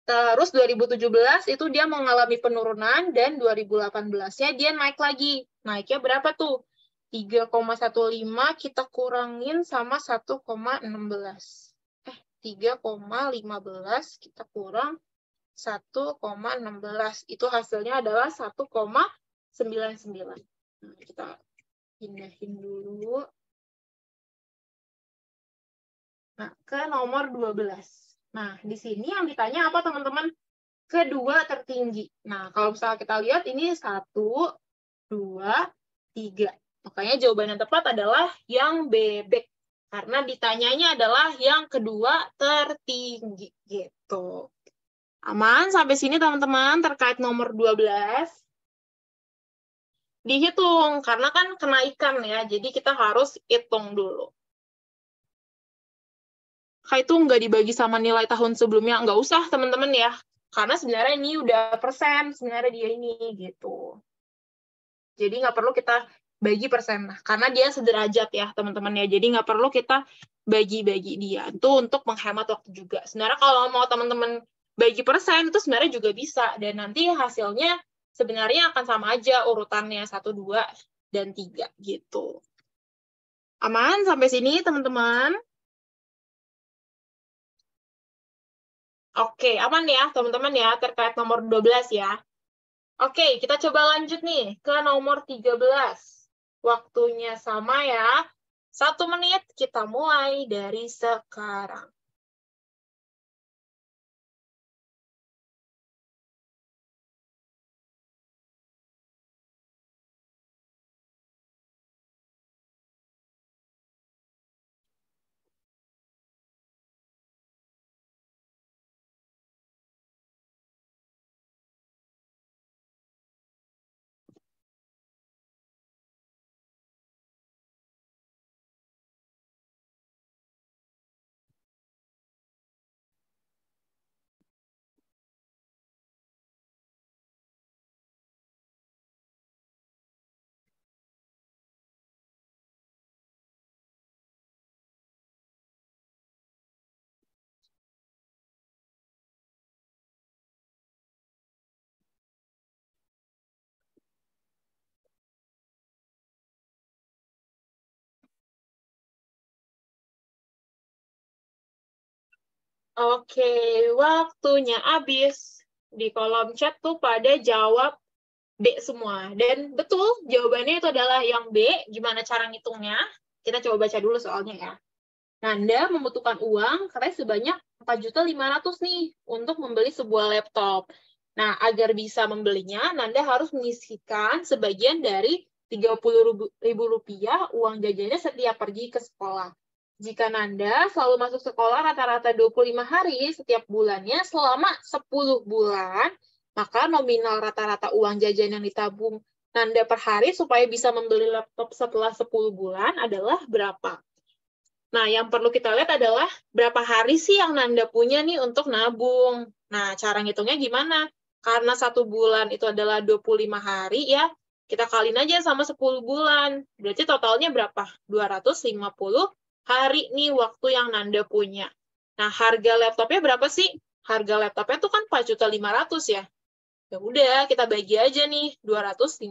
Terus 2017 itu dia mengalami penurunan dan 2018-nya dia naik lagi. Naiknya berapa tuh? 3,15 kita kurangin sama 1,16. Eh, 3,15 kita kurang 1,16. Itu hasilnya adalah 1,99. Nah, kita pindahin dulu. Nah, ke nomor 12. Nah, di sini yang ditanya apa teman-teman? Kedua tertinggi. Nah, kalau misalnya kita lihat ini satu, dua, tiga. Makanya jawaban yang tepat adalah yang bebek. Karena ditanyanya adalah yang kedua tertinggi. Gitu. Aman sampai sini teman-teman terkait nomor 12. Dihitung, karena kan kenaikan ya. Jadi kita harus hitung dulu kayak itu nggak dibagi sama nilai tahun sebelumnya nggak usah teman-teman ya karena sebenarnya ini udah persen sebenarnya dia ini gitu jadi nggak perlu kita bagi persen nah, karena dia sederajat ya teman-teman ya jadi nggak perlu kita bagi-bagi dia itu untuk menghemat waktu juga sebenarnya kalau mau teman-teman bagi persen itu sebenarnya juga bisa dan nanti hasilnya sebenarnya akan sama aja urutannya satu dua dan tiga gitu aman sampai sini teman-teman Oke, aman ya teman-teman ya terkait nomor 12 ya. Oke, kita coba lanjut nih ke nomor 13. Waktunya sama ya. Satu menit kita mulai dari sekarang. Oke, waktunya habis. Di kolom chat tuh pada jawab B semua. Dan betul, jawabannya itu adalah yang B. Gimana cara ngitungnya? Kita coba baca dulu soalnya ya. Nanda membutuhkan uang katanya sebanyak 4.500 nih untuk membeli sebuah laptop. Nah, agar bisa membelinya, Nanda harus menyisihkan sebagian dari ribu rupiah uang jajannya setiap pergi ke sekolah. Jika Nanda selalu masuk sekolah rata-rata 25 hari setiap bulannya selama 10 bulan, maka nominal rata-rata uang jajan yang ditabung Nanda per hari supaya bisa membeli laptop setelah 10 bulan adalah berapa? Nah, yang perlu kita lihat adalah berapa hari sih yang Nanda punya nih untuk nabung. Nah, cara ngitungnya gimana? Karena satu bulan itu adalah 25 hari ya, kita kaliin aja sama 10 bulan. Berarti totalnya berapa? 250 hari nih waktu yang Nanda punya. Nah, harga laptopnya berapa sih? Harga laptopnya tuh kan 4.500 ya. Ya udah, kita bagi aja nih 250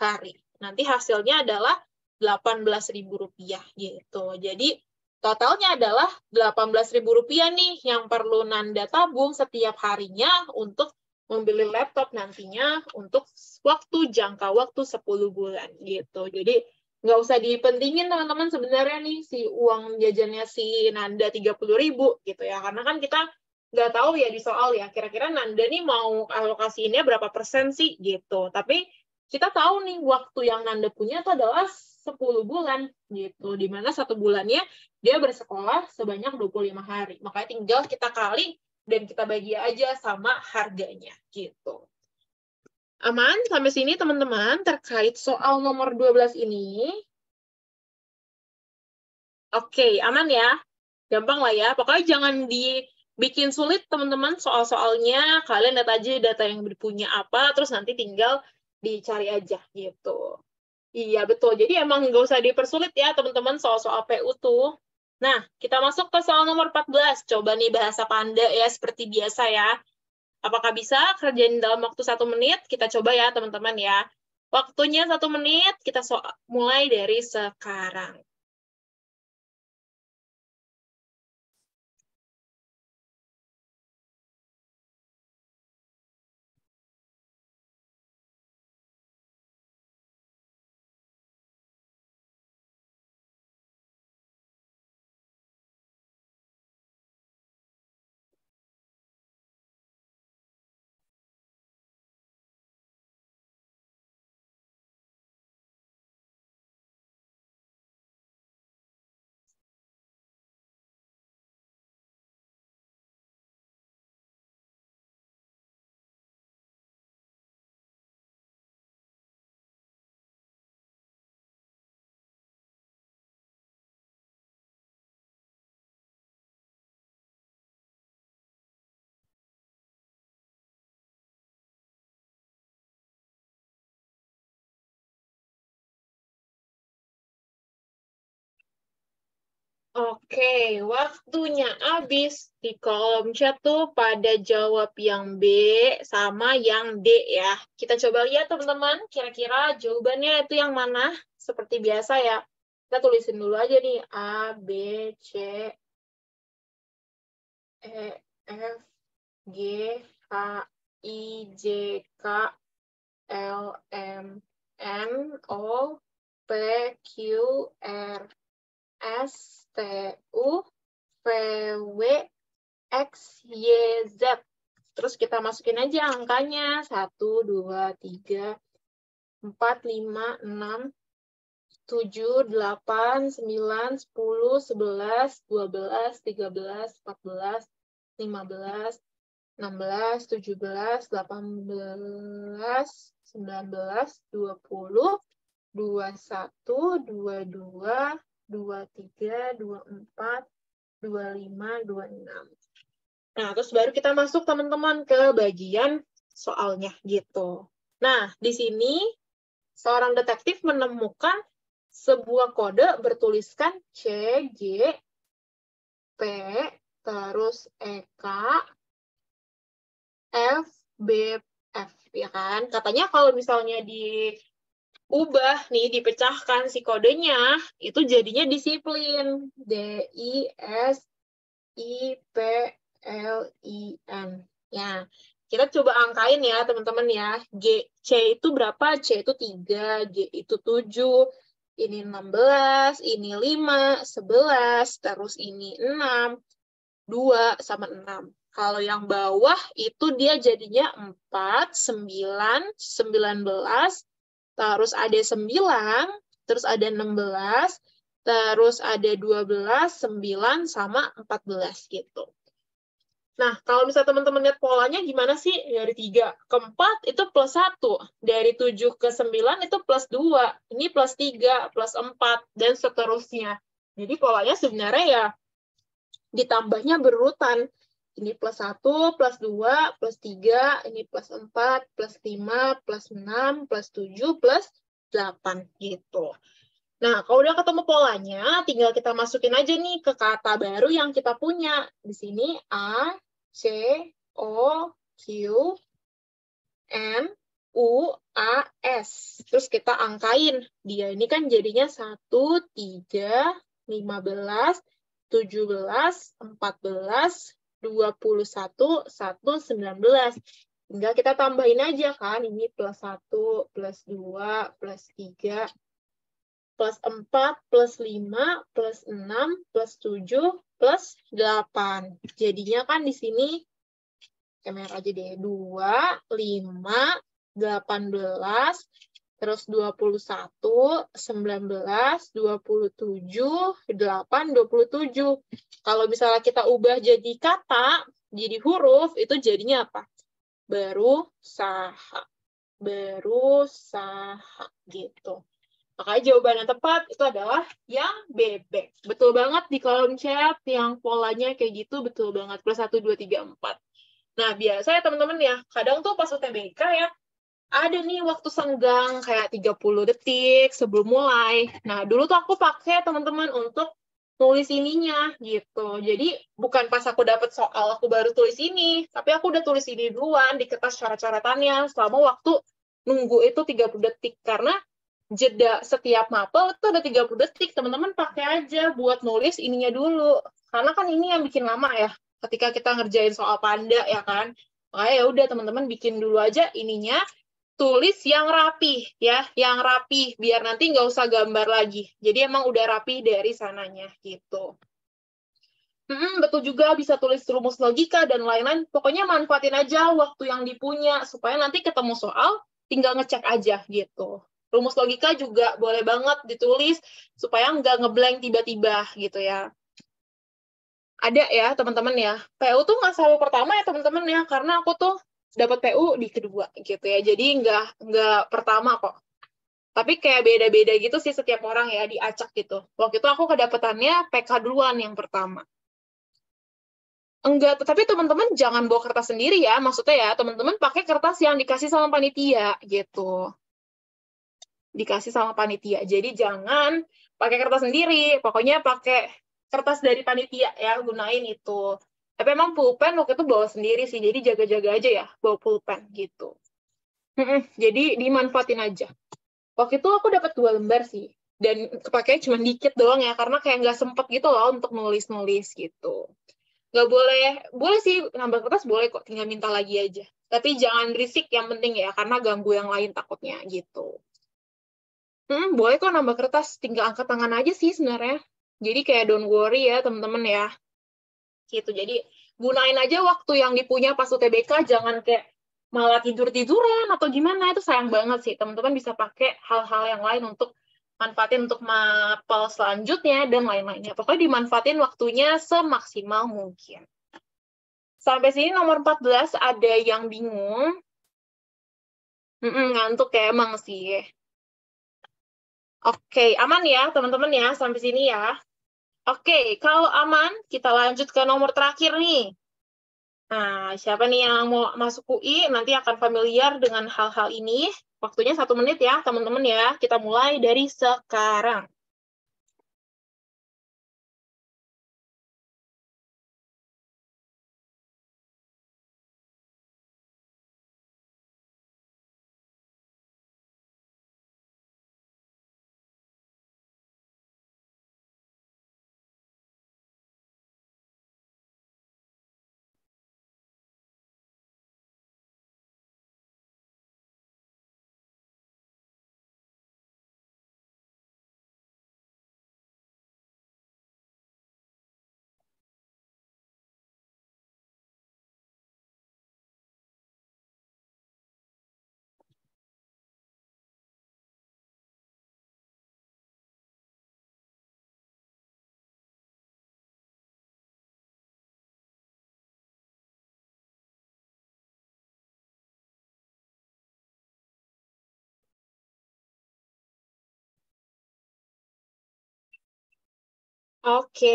hari. Nanti hasilnya adalah Rp18.000 gitu. Jadi totalnya adalah Rp18.000 nih yang perlu Nanda tabung setiap harinya untuk membeli laptop nantinya untuk waktu jangka waktu 10 bulan gitu. Jadi nggak usah dipentingin teman-teman sebenarnya nih si uang jajannya si Nanda tiga puluh ribu gitu ya karena kan kita nggak tahu ya di soal ya kira-kira Nanda nih mau alokasinya berapa persen sih gitu tapi kita tahu nih waktu yang Nanda punya itu adalah 10 bulan gitu dimana satu bulannya dia bersekolah sebanyak 25 hari makanya tinggal kita kali dan kita bagi aja sama harganya gitu Aman sampai sini teman-teman terkait soal nomor 12 ini? Oke, aman ya? Gampang lah ya. Pokoknya jangan dibikin sulit teman-teman soal-soalnya. Kalian lihat aja data yang punya apa, terus nanti tinggal dicari aja gitu. Iya, betul. Jadi emang nggak usah dipersulit ya teman-teman soal-soal PU tuh. Nah, kita masuk ke soal nomor 14. Coba nih bahasa panda ya, seperti biasa ya. Apakah bisa kerjain dalam waktu satu menit? Kita coba ya teman-teman ya. Waktunya satu menit, kita so mulai dari sekarang. Oke, waktunya habis di kolom chat tuh pada jawab yang B sama yang D ya. Kita coba lihat teman-teman, kira-kira jawabannya itu yang mana? Seperti biasa ya, kita tulisin dulu aja nih. A, B, C, E, F, G, H, I, J, K, L, M, N, O, P, Q, R, S T U V W X Y Z. Terus kita masukin aja angkanya 1 2 3 4 5 6 7 8 9 10 11 12 13 14 15 16, 17, 18, 19, 20, 21, 22, 23, 24, 25, 26. Nah, terus baru kita masuk teman-teman ke bagian soalnya gitu. Nah, di sini seorang detektif menemukan sebuah kode bertuliskan C, G, P, terus E K F, B, F, ya kan? Katanya kalau misalnya di ubah nih dipecahkan si kodenya itu jadinya disiplin D I S I P L I N ya kita coba angkain ya teman-teman ya G C itu berapa C itu 3 G itu 7 ini 16 ini 5 11 terus ini 6 2 sama 6 kalau yang bawah itu dia jadinya 4 9 19 terus ada 9, terus ada 16, terus ada 12, 9, sama 14 gitu. Nah, kalau misalnya teman-teman lihat polanya gimana sih? Dari 3 ke 4 itu plus 1. Dari 7 ke 9 itu plus 2. Ini plus 3, plus 4, dan seterusnya. Jadi polanya sebenarnya ya ditambahnya berurutan ini plus 1, plus 2, plus 3, ini plus 4, plus 5, plus 6, plus 7, plus 8 gitu. Nah, kalau udah ketemu polanya, tinggal kita masukin aja nih ke kata baru yang kita punya. Di sini A, C, O, Q, N, U, A, S. Terus kita angkain. Dia ini kan jadinya 1, 3, 15, 17, 14, 21, 1, 19. Tinggal kita tambahin aja kan, ini plus 1, plus 2, plus 3, plus 4, plus 5, plus 6, plus 7, plus 8. Jadinya kan di sini, kamera aja deh, 2, 5, 18, terus 21, 19, 27, 8, 27. Kalau misalnya kita ubah jadi kata, jadi huruf, itu jadinya apa? Baru baru saha. gitu. Makanya jawaban yang tepat itu adalah yang bebek. Betul banget di kolom chat yang polanya kayak gitu, betul banget. Plus 1, 2, 3, 4. Nah, biasanya teman-teman ya, kadang tuh pas UTBK ya, ada nih waktu senggang kayak 30 detik sebelum mulai. Nah, dulu tuh aku pakai teman-teman untuk tulis ininya gitu. Jadi bukan pas aku dapat soal aku baru tulis ini, tapi aku udah tulis ini duluan di kertas coret-coretannya selama waktu nunggu itu 30 detik karena jeda setiap mapel itu ada 30 detik. Teman-teman pakai aja buat nulis ininya dulu. Karena kan ini yang bikin lama ya ketika kita ngerjain soal panda ya kan. Makanya ya udah teman-teman bikin dulu aja ininya, tulis yang rapi ya, yang rapi biar nanti nggak usah gambar lagi. Jadi emang udah rapi dari sananya gitu. Hmm, betul juga bisa tulis rumus logika dan lain-lain. Pokoknya manfaatin aja waktu yang dipunya supaya nanti ketemu soal tinggal ngecek aja gitu. Rumus logika juga boleh banget ditulis supaya nggak ngeblank tiba-tiba gitu ya. Ada ya teman-teman ya. PU tuh nggak selalu pertama ya teman-teman ya karena aku tuh dapat PU di kedua gitu ya. Jadi nggak nggak pertama kok. Tapi kayak beda-beda gitu sih setiap orang ya diacak gitu. Waktu itu aku kedapetannya PK duluan yang pertama. Enggak, tapi teman-teman jangan bawa kertas sendiri ya. Maksudnya ya, teman-teman pakai kertas yang dikasih sama panitia gitu. Dikasih sama panitia. Jadi jangan pakai kertas sendiri. Pokoknya pakai kertas dari panitia ya, gunain itu tapi emang pulpen waktu itu bawa sendiri sih jadi jaga-jaga aja ya bawa pulpen gitu jadi dimanfaatin aja waktu itu aku dapat dua lembar sih dan kepakainya cuma dikit doang ya karena kayak nggak sempet gitu loh untuk nulis-nulis gitu nggak boleh boleh sih nambah kertas boleh kok tinggal minta lagi aja tapi jangan risik yang penting ya karena ganggu yang lain takutnya gitu hmm, boleh kok nambah kertas tinggal angkat tangan aja sih sebenarnya jadi kayak don't worry ya teman-teman ya gitu jadi gunain aja waktu yang dipunya pas UTBK jangan kayak malah tidur tiduran atau gimana itu sayang banget sih teman-teman bisa pakai hal-hal yang lain untuk manfaatin untuk mapel selanjutnya dan lain-lainnya pokoknya dimanfaatin waktunya semaksimal mungkin sampai sini nomor 14 ada yang bingung mm -mm, ngantuk ya emang sih Oke, aman ya teman-teman ya sampai sini ya. Oke, kalau aman, kita lanjut ke nomor terakhir nih. Nah, siapa nih yang mau masuk UI nanti akan familiar dengan hal-hal ini. Waktunya satu menit ya, teman-teman ya. Kita mulai dari sekarang. Oke,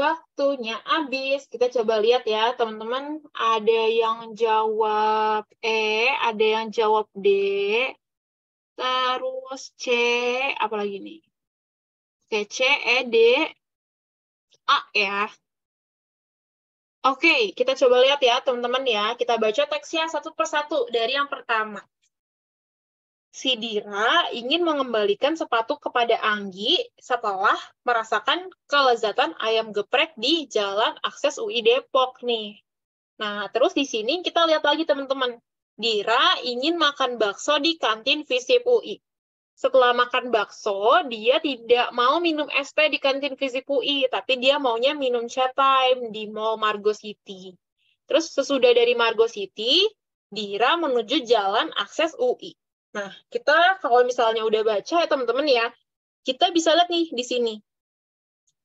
waktunya habis. Kita coba lihat ya, teman-teman. Ada yang jawab E, ada yang jawab D, terus C, apalagi nih? Oke, C, E, D, A ya. Oke, kita coba lihat ya, teman-teman ya. Kita baca teksnya satu persatu dari yang pertama si Dira ingin mengembalikan sepatu kepada Anggi setelah merasakan kelezatan ayam geprek di jalan akses UI Depok nih. Nah, terus di sini kita lihat lagi teman-teman. Dira ingin makan bakso di kantin FISIP UI. Setelah makan bakso, dia tidak mau minum es di kantin FISIP UI, tapi dia maunya minum chat time di Mall Margo City. Terus sesudah dari Margo City, Dira menuju jalan akses UI. Nah, kita kalau misalnya udah baca ya teman-teman ya, kita bisa lihat nih di sini.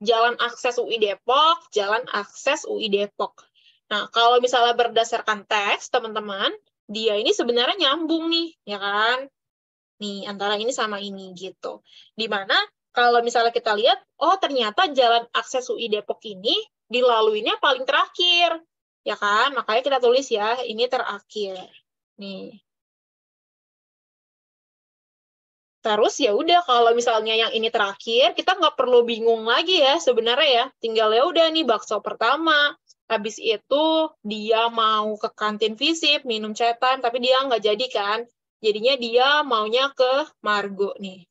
Jalan akses UI Depok, jalan akses UI Depok. Nah, kalau misalnya berdasarkan teks, teman-teman, dia ini sebenarnya nyambung nih, ya kan? Nih, antara ini sama ini gitu. Dimana kalau misalnya kita lihat, oh ternyata jalan akses UI Depok ini dilaluinya paling terakhir, ya kan? Makanya kita tulis ya, ini terakhir. Nih, Terus ya udah kalau misalnya yang ini terakhir, kita nggak perlu bingung lagi ya sebenarnya ya. Tinggal ya udah nih bakso pertama, habis itu dia mau ke kantin visip, minum cetan, tapi dia nggak jadi kan. Jadinya dia maunya ke Margo nih,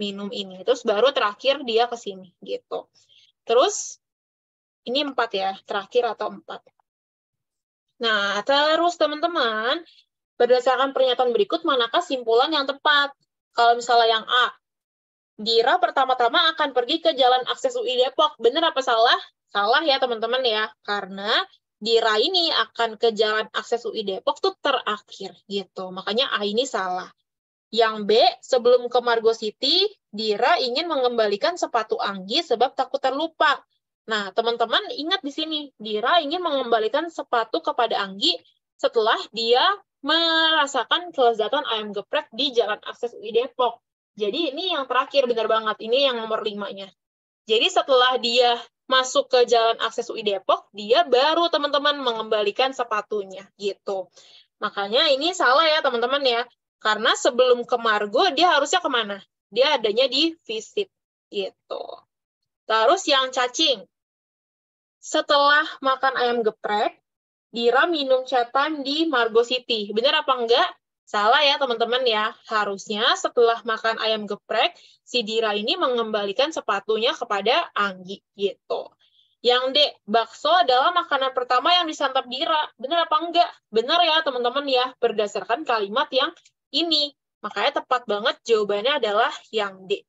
minum ini. Terus baru terakhir dia ke sini gitu. Terus ini empat ya, terakhir atau empat. Nah, terus teman-teman, berdasarkan pernyataan berikut, manakah simpulan yang tepat? kalau misalnya yang A, Dira pertama-tama akan pergi ke Jalan Akses UI Depok. Benar apa salah? Salah ya teman-teman ya, karena Dira ini akan ke Jalan Akses UI Depok tuh terakhir gitu. Makanya A ini salah. Yang B, sebelum ke Margo City, Dira ingin mengembalikan sepatu Anggi sebab takut terlupa. Nah, teman-teman ingat di sini, Dira ingin mengembalikan sepatu kepada Anggi setelah dia merasakan kelezatan ayam geprek di Jalan Akses UI Depok. Jadi ini yang terakhir benar banget, ini yang nomor limanya. Jadi setelah dia masuk ke Jalan Akses UI Depok, dia baru teman-teman mengembalikan sepatunya gitu. Makanya ini salah ya teman-teman ya, karena sebelum ke Margo dia harusnya kemana? Dia adanya di visit gitu. Terus yang cacing, setelah makan ayam geprek, Dira minum chat time di Margo City. Benar apa enggak? Salah ya teman-teman ya. Harusnya setelah makan ayam geprek, si Dira ini mengembalikan sepatunya kepada Anggi gitu. Yang D, bakso adalah makanan pertama yang disantap Dira. Benar apa enggak? Benar ya teman-teman ya, berdasarkan kalimat yang ini. Makanya tepat banget jawabannya adalah yang D.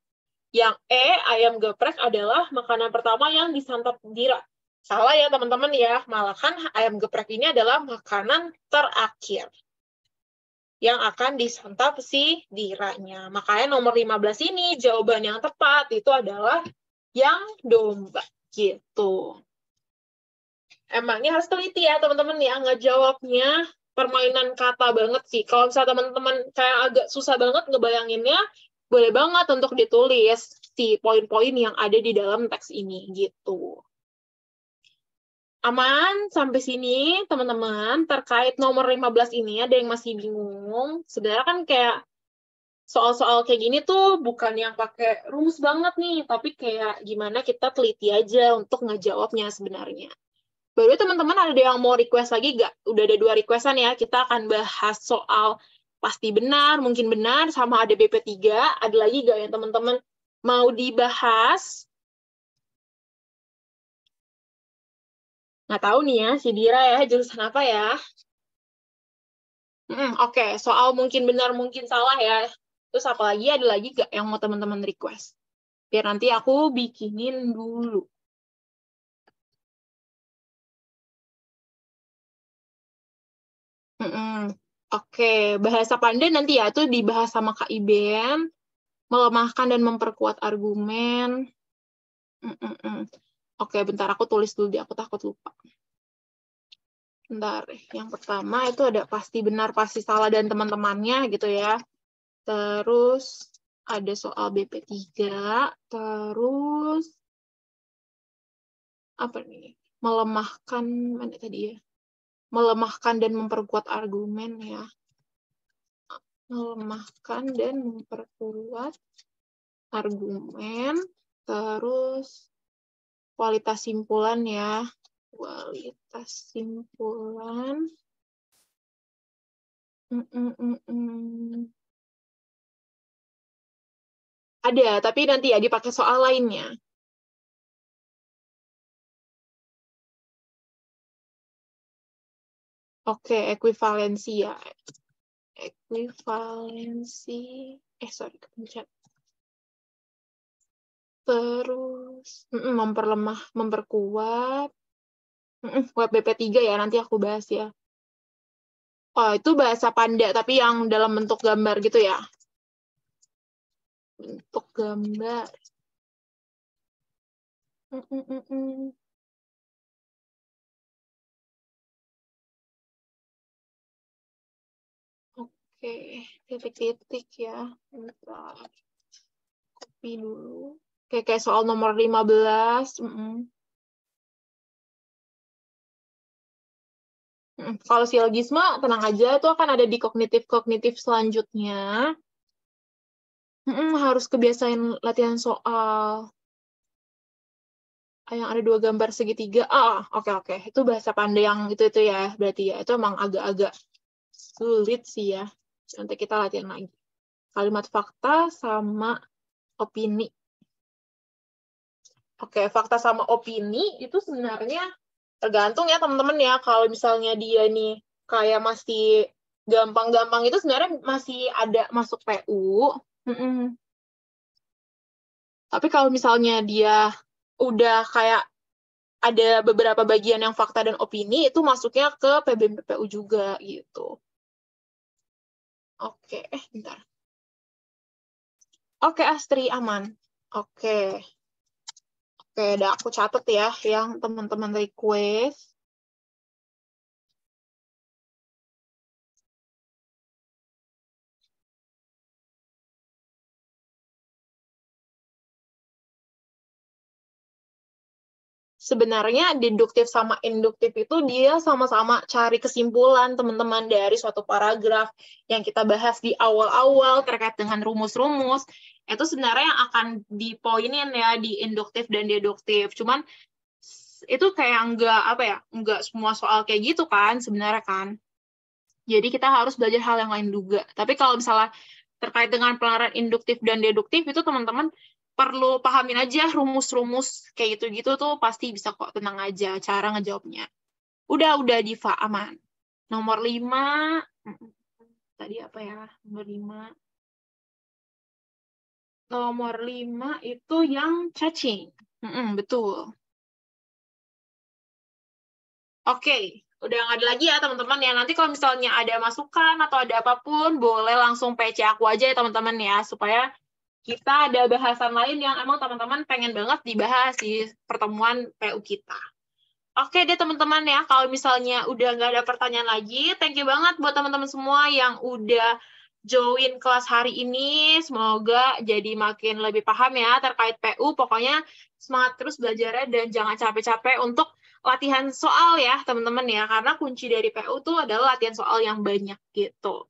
Yang E, ayam geprek adalah makanan pertama yang disantap Dira. Salah ya teman-teman ya, malahan ayam geprek ini adalah makanan terakhir yang akan disantap si diranya. Makanya nomor 15 ini jawaban yang tepat itu adalah yang domba gitu. Emangnya harus teliti ya teman-teman ya, nggak jawabnya permainan kata banget sih. Kalau misalnya teman-teman kayak agak susah banget ngebayanginnya, boleh banget untuk ditulis si poin-poin yang ada di dalam teks ini gitu aman sampai sini teman-teman terkait nomor 15 ini ada yang masih bingung sebenarnya kan kayak soal-soal kayak gini tuh bukan yang pakai rumus banget nih tapi kayak gimana kita teliti aja untuk ngejawabnya sebenarnya baru teman-teman ada yang mau request lagi gak? udah ada dua requestan ya kita akan bahas soal pasti benar mungkin benar sama ada BP3 ada lagi gak yang teman-teman mau dibahas Nggak tahu nih ya, si Dira ya, jurusan apa ya? Hmm, Oke, okay. soal mungkin benar, mungkin salah ya. Terus apalagi ada lagi gak yang mau teman-teman request? Biar nanti aku bikinin dulu. Mm Oke, okay. bahasa pandai nanti ya itu dibahas sama Kak Iben, melemahkan dan memperkuat argumen. Mm -mm. Oke, bentar aku tulis dulu di aku takut lupa. Bentar, eh, yang pertama itu ada pasti benar, pasti salah dan teman-temannya gitu ya. Terus ada soal BP3, terus apa nih? Melemahkan mana tadi ya? Melemahkan dan memperkuat argumen ya. Melemahkan dan memperkuat argumen, terus kualitas simpulan ya. Kualitas simpulan. Mm, mm, mm, Ada, tapi nanti ya dipakai soal lainnya. Oke, okay, ekuivalensi ya. Ekuivalensi. Eh, sorry, kepencet terus memperlemah memperkuat mm, web BP3 ya nanti aku bahas ya oh itu bahasa panda tapi yang dalam bentuk gambar gitu ya bentuk gambar mm, Oke, titik-titik ya. Bentar. Copy dulu kayak kayak soal nomor 15 mm -mm. Kalau silogisme, tenang aja, itu akan ada di kognitif-kognitif selanjutnya. Mm harus kebiasain latihan soal ah, yang ada dua gambar segitiga. Ah, ah oke okay, oke. Okay. Itu bahasa pandai yang itu itu ya. Berarti ya itu emang agak-agak sulit sih ya. Nanti kita latihan lagi. Kalimat fakta sama opini. Oke, fakta sama opini itu sebenarnya tergantung ya teman-teman ya. Kalau misalnya dia nih kayak masih gampang-gampang itu sebenarnya masih ada masuk PU. Mm -mm. Tapi kalau misalnya dia udah kayak ada beberapa bagian yang fakta dan opini itu masuknya ke PBMPPU juga gitu. Oke, eh bentar. Oke, Astri aman. Oke. Oke, udah aku catat ya yang teman-teman request. sebenarnya deduktif sama induktif itu dia sama-sama cari kesimpulan teman-teman dari suatu paragraf yang kita bahas di awal-awal terkait dengan rumus-rumus itu sebenarnya yang akan dipoinin ya di induktif dan deduktif cuman itu kayak nggak apa ya nggak semua soal kayak gitu kan sebenarnya kan jadi kita harus belajar hal yang lain juga tapi kalau misalnya terkait dengan penalaran induktif dan deduktif itu teman-teman perlu pahamin aja rumus-rumus kayak gitu-gitu tuh pasti bisa kok tenang aja cara ngejawabnya. Udah udah Diva aman. Nomor lima tadi apa ya? Nomor lima. Nomor lima itu yang cacing. Mm -mm, betul. Oke, okay. udah nggak ada lagi ya teman-teman ya. Nanti kalau misalnya ada masukan atau ada apapun, boleh langsung PC aku aja ya teman-teman ya, supaya kita ada bahasan lain yang emang teman-teman pengen banget dibahas di pertemuan PU kita. Oke deh teman-teman ya, kalau misalnya udah nggak ada pertanyaan lagi, thank you banget buat teman-teman semua yang udah join kelas hari ini. Semoga jadi makin lebih paham ya terkait PU. Pokoknya semangat terus belajarnya dan jangan capek-capek untuk latihan soal ya teman-teman ya. Karena kunci dari PU tuh adalah latihan soal yang banyak gitu.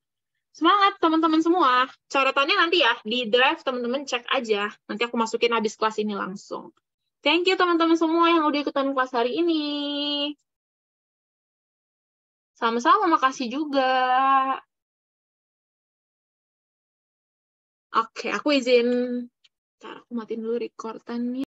Semangat teman-teman semua. Catatannya nanti ya di drive teman-teman cek aja. Nanti aku masukin habis kelas ini langsung. Thank you teman-teman semua yang udah ikutan kelas hari ini. Sama-sama makasih juga. Oke, aku izin. Ntar aku matiin dulu recordannya.